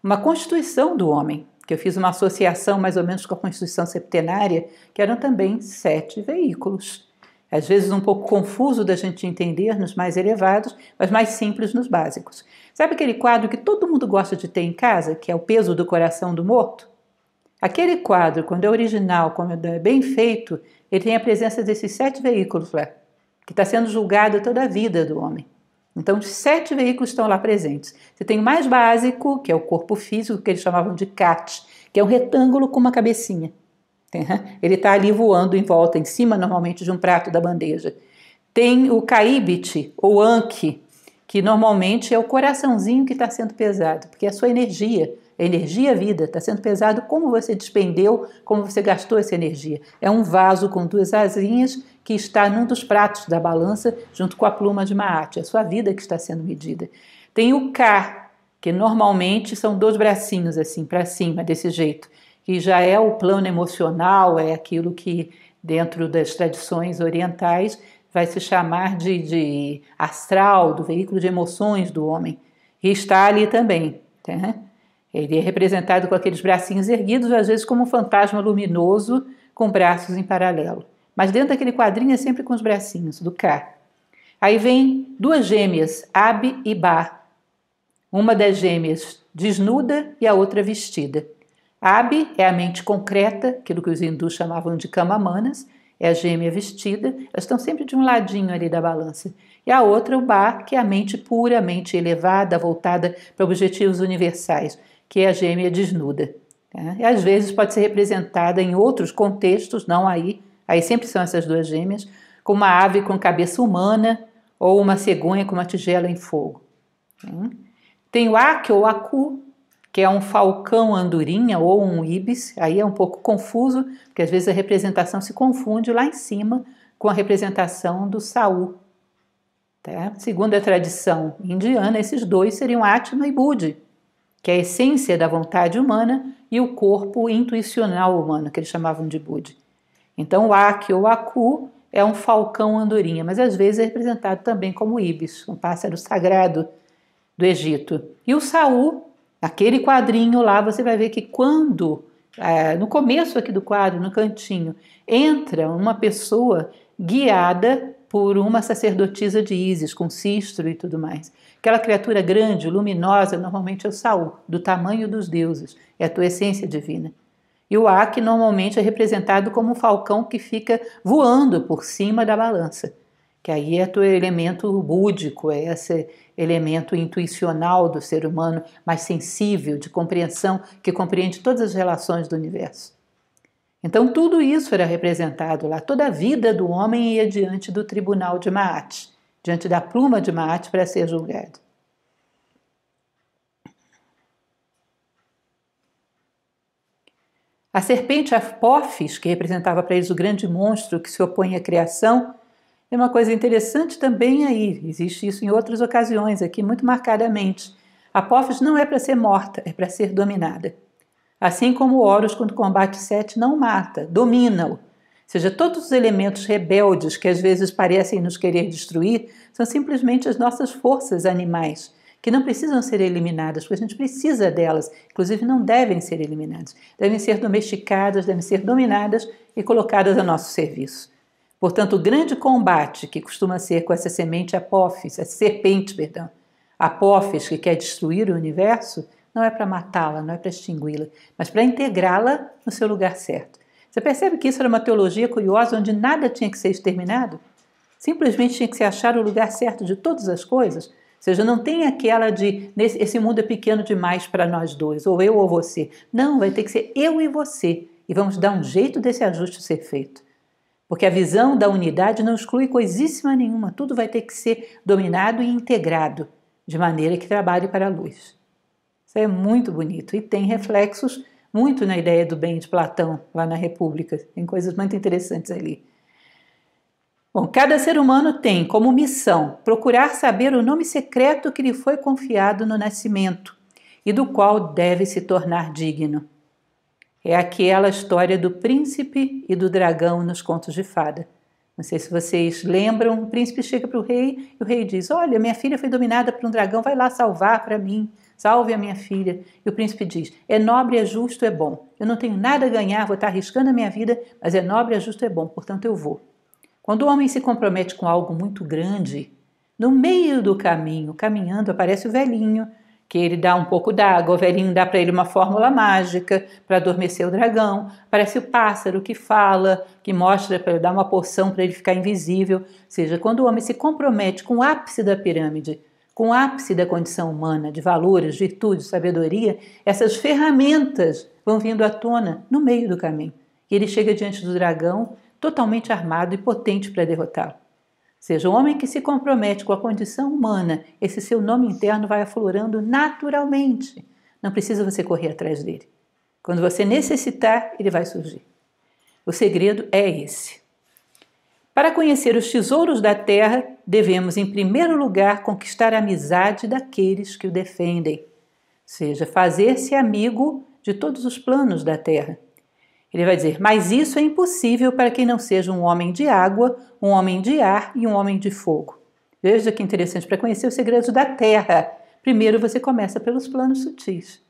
uma constituição do homem, que eu fiz uma associação mais ou menos com a constituição septenária, que eram também sete veículos. Às vezes um pouco confuso da gente entender nos mais elevados, mas mais simples nos básicos. Sabe aquele quadro que todo mundo gosta de ter em casa, que é o peso do coração do morto? Aquele quadro, quando é original, quando é bem feito, ele tem a presença desses sete veículos lá que está sendo julgado toda a vida do homem. Então, sete veículos estão lá presentes. Você tem o mais básico, que é o corpo físico, que eles chamavam de cat, que é um retângulo com uma cabecinha. Né? Ele está ali voando em volta, em cima, normalmente, de um prato da bandeja. Tem o caibite, ou anki, que normalmente é o coraçãozinho que está sendo pesado, porque é a sua energia energia é vida, está sendo pesado como você despendeu, como você gastou essa energia. É um vaso com duas asinhas que está num dos pratos da balança, junto com a pluma de Maat. É a sua vida que está sendo medida. Tem o K, que normalmente são dois bracinhos assim para cima, desse jeito, que já é o plano emocional, é aquilo que dentro das tradições orientais vai se chamar de, de astral, do veículo de emoções do homem. E está ali também. Tá? Ele é representado com aqueles bracinhos erguidos, às vezes como um fantasma luminoso com braços em paralelo. Mas dentro daquele quadrinho é sempre com os bracinhos do K. Aí vem duas gêmeas, Ab e Ba. Uma das gêmeas desnuda e a outra vestida. Ab é a mente concreta, aquilo que os hindus chamavam de kamamanas, é a gêmea vestida, elas estão sempre de um ladinho ali da balança. E a outra, o Ba, que é a mente pura, a mente elevada, voltada para objetivos universais que é a gêmea desnuda. Tá? E às vezes pode ser representada em outros contextos, não aí, aí sempre são essas duas gêmeas, com uma ave com cabeça humana ou uma cegonha com uma tigela em fogo. Tá? Tem o Ake ou Aku, que é um falcão andorinha ou um ibis, aí é um pouco confuso, porque às vezes a representação se confunde lá em cima com a representação do Saul. Tá? Segundo a tradição indiana, esses dois seriam Atma e Budi, que é a essência da vontade humana, e o corpo intuicional humano, que eles chamavam de Budi. Então, o Aki ou Aku é um falcão andorinha, mas às vezes é representado também como ibis, um pássaro sagrado do Egito. E o Saul, aquele quadrinho lá, você vai ver que quando, é, no começo aqui do quadro, no cantinho, entra uma pessoa guiada por uma sacerdotisa de Ísis, com cistro e tudo mais. Aquela criatura grande, luminosa, normalmente é o Saul, do tamanho dos deuses, é a tua essência divina. E o Ak normalmente é representado como um falcão que fica voando por cima da balança, que aí é teu elemento búdico, é esse elemento intuicional do ser humano, mais sensível, de compreensão, que compreende todas as relações do universo. Então tudo isso era representado lá, toda a vida do homem ia diante do tribunal de Maat diante da pluma de Maat para ser julgado. A serpente Apophis, que representava para eles o grande monstro que se opõe à criação, é uma coisa interessante também aí. Existe isso em outras ocasiões aqui, muito marcadamente. Apophis não é para ser morta, é para ser dominada. Assim como Horus, quando combate Sete, não mata, domina-o seja, todos os elementos rebeldes que às vezes parecem nos querer destruir são simplesmente as nossas forças animais, que não precisam ser eliminadas, porque a gente precisa delas, inclusive não devem ser eliminadas, devem ser domesticadas, devem ser dominadas e colocadas a nosso serviço. Portanto, o grande combate que costuma ser com essa semente apófis, a serpente, perdão, apófis que quer destruir o universo, não é para matá-la, não é para extingui-la, mas para integrá-la no seu lugar certo. Você percebe que isso era uma teologia curiosa onde nada tinha que ser exterminado? Simplesmente tinha que se achar o lugar certo de todas as coisas. Ou seja, não tem aquela de nesse, esse mundo é pequeno demais para nós dois, ou eu ou você. Não, vai ter que ser eu e você. E vamos dar um jeito desse ajuste ser feito. Porque a visão da unidade não exclui coisíssima nenhuma, tudo vai ter que ser dominado e integrado, de maneira que trabalhe para a luz. Isso é muito bonito e tem reflexos muito na ideia do bem de Platão, lá na República. Tem coisas muito interessantes ali. Bom, cada ser humano tem como missão procurar saber o nome secreto que lhe foi confiado no nascimento e do qual deve se tornar digno. É aquela história do príncipe e do dragão nos contos de fada. Não sei se vocês lembram, o príncipe chega para o rei e o rei diz: Olha, minha filha foi dominada por um dragão, vai lá salvar para mim. Salve a minha filha. E o príncipe diz: É nobre, é justo, é bom. Eu não tenho nada a ganhar, vou estar arriscando a minha vida, mas é nobre, é justo, é bom, portanto eu vou. Quando o homem se compromete com algo muito grande, no meio do caminho, caminhando, aparece o velhinho, que ele dá um pouco d'água, o velhinho dá para ele uma fórmula mágica para adormecer o dragão, aparece o pássaro que fala, que mostra para dar uma porção para ele ficar invisível. Ou seja, quando o homem se compromete com o ápice da pirâmide, com o ápice da condição humana, de valores, virtudes, sabedoria, essas ferramentas vão vindo à tona no meio do caminho. E ele chega diante do dragão totalmente armado e potente para derrotá-lo. Seja o homem que se compromete com a condição humana, esse seu nome interno vai aflorando naturalmente. Não precisa você correr atrás dele. Quando você necessitar, ele vai surgir. O segredo é esse. Para conhecer os tesouros da terra, devemos, em primeiro lugar, conquistar a amizade daqueles que o defendem, seja, fazer-se amigo de todos os planos da terra. Ele vai dizer: Mas isso é impossível para quem não seja um homem de água, um homem de ar e um homem de fogo. Veja que interessante, para conhecer os segredos da terra, primeiro você começa pelos planos sutis.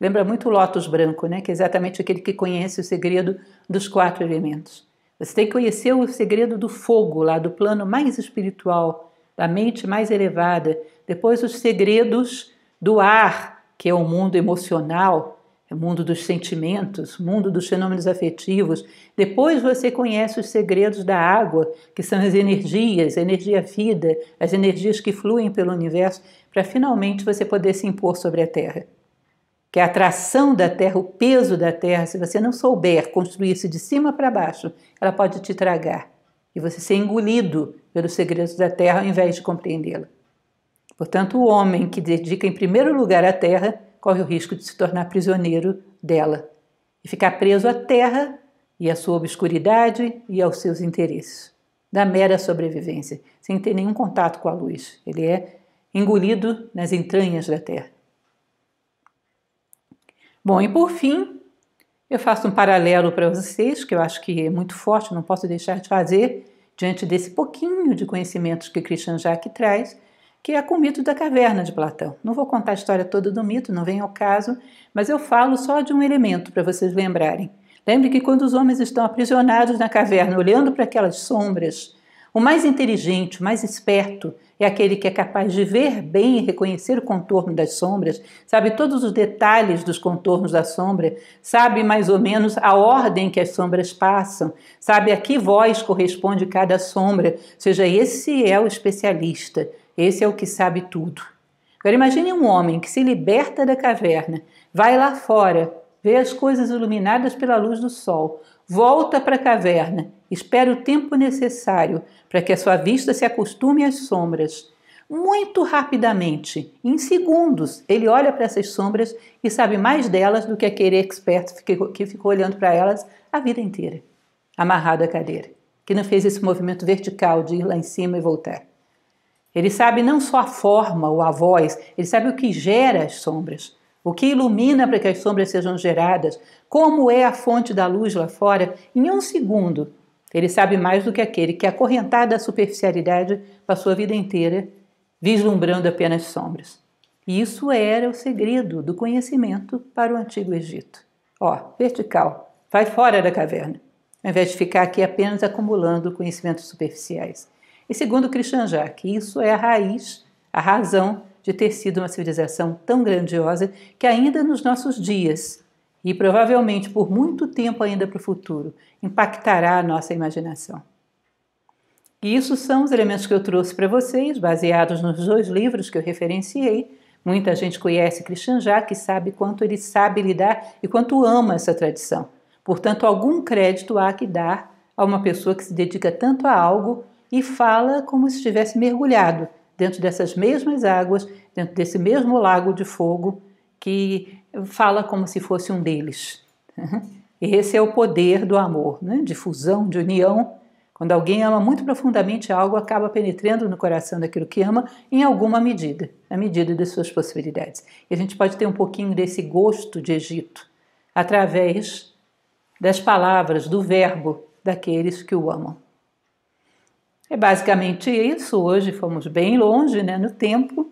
Lembra muito o Lótus Branco, né? que é exatamente aquele que conhece o segredo dos quatro elementos. Você tem que conhecer o segredo do fogo, lá do plano mais espiritual, da mente mais elevada. Depois, os segredos do ar, que é o mundo emocional, é o mundo dos sentimentos, mundo dos fenômenos afetivos. Depois, você conhece os segredos da água, que são as energias, a energia-vida, as energias que fluem pelo universo, para finalmente você poder se impor sobre a Terra que é a atração da Terra, o peso da Terra, se você não souber construir-se de cima para baixo, ela pode te tragar e você ser engolido pelos segredos da Terra ao invés de compreendê-la. Portanto, o homem que dedica em primeiro lugar a Terra corre o risco de se tornar prisioneiro dela e ficar preso à Terra e à sua obscuridade e aos seus interesses, da mera sobrevivência, sem ter nenhum contato com a luz. Ele é engolido nas entranhas da Terra. Bom, e por fim, eu faço um paralelo para vocês, que eu acho que é muito forte, não posso deixar de fazer, diante desse pouquinho de conhecimentos que Christian Jacques traz, que é com o mito da caverna de Platão. Não vou contar a história toda do mito, não vem ao caso, mas eu falo só de um elemento para vocês lembrarem. Lembre que quando os homens estão aprisionados na caverna, olhando para aquelas sombras, o mais inteligente, o mais esperto, é aquele que é capaz de ver bem e reconhecer o contorno das sombras, sabe todos os detalhes dos contornos da sombra, sabe mais ou menos a ordem que as sombras passam, sabe a que voz corresponde cada sombra. Ou seja, esse é o especialista, esse é o que sabe tudo. Agora imagine um homem que se liberta da caverna, vai lá fora, vê as coisas iluminadas pela luz do sol, volta para a caverna Espere o tempo necessário para que a sua vista se acostume às sombras. Muito rapidamente, em segundos, ele olha para essas sombras e sabe mais delas do que aquele experto que ficou olhando para elas a vida inteira, amarrado à cadeira, que não fez esse movimento vertical de ir lá em cima e voltar. Ele sabe não só a forma ou a voz, ele sabe o que gera as sombras, o que ilumina para que as sombras sejam geradas, como é a fonte da luz lá fora. Em um segundo, ele sabe mais do que aquele que, acorrentado à superficialidade, passou a vida inteira vislumbrando apenas sombras. E isso era o segredo do conhecimento para o Antigo Egito. Ó, vertical, vai fora da caverna, ao invés de ficar aqui apenas acumulando conhecimentos superficiais. E segundo Christian Jacques, isso é a raiz, a razão de ter sido uma civilização tão grandiosa que ainda nos nossos dias e provavelmente por muito tempo ainda para o futuro, impactará a nossa imaginação. E isso são os elementos que eu trouxe para vocês, baseados nos dois livros que eu referenciei. Muita gente conhece Christian Jacques e sabe quanto ele sabe lidar e quanto ama essa tradição. Portanto, algum crédito há que dar a uma pessoa que se dedica tanto a algo e fala como se estivesse mergulhado dentro dessas mesmas águas, dentro desse mesmo lago de fogo que fala como se fosse um deles. Esse é o poder do amor, né? de fusão, de união. Quando alguém ama muito profundamente algo, acaba penetrando no coração daquilo que ama em alguma medida, na medida das suas possibilidades. E a gente pode ter um pouquinho desse gosto de Egito através das palavras, do verbo daqueles que o amam. É basicamente isso. Hoje fomos bem longe né, no tempo,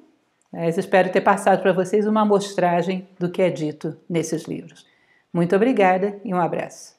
mas espero ter passado para vocês uma amostragem do que é dito nesses livros. Muito obrigada e um abraço.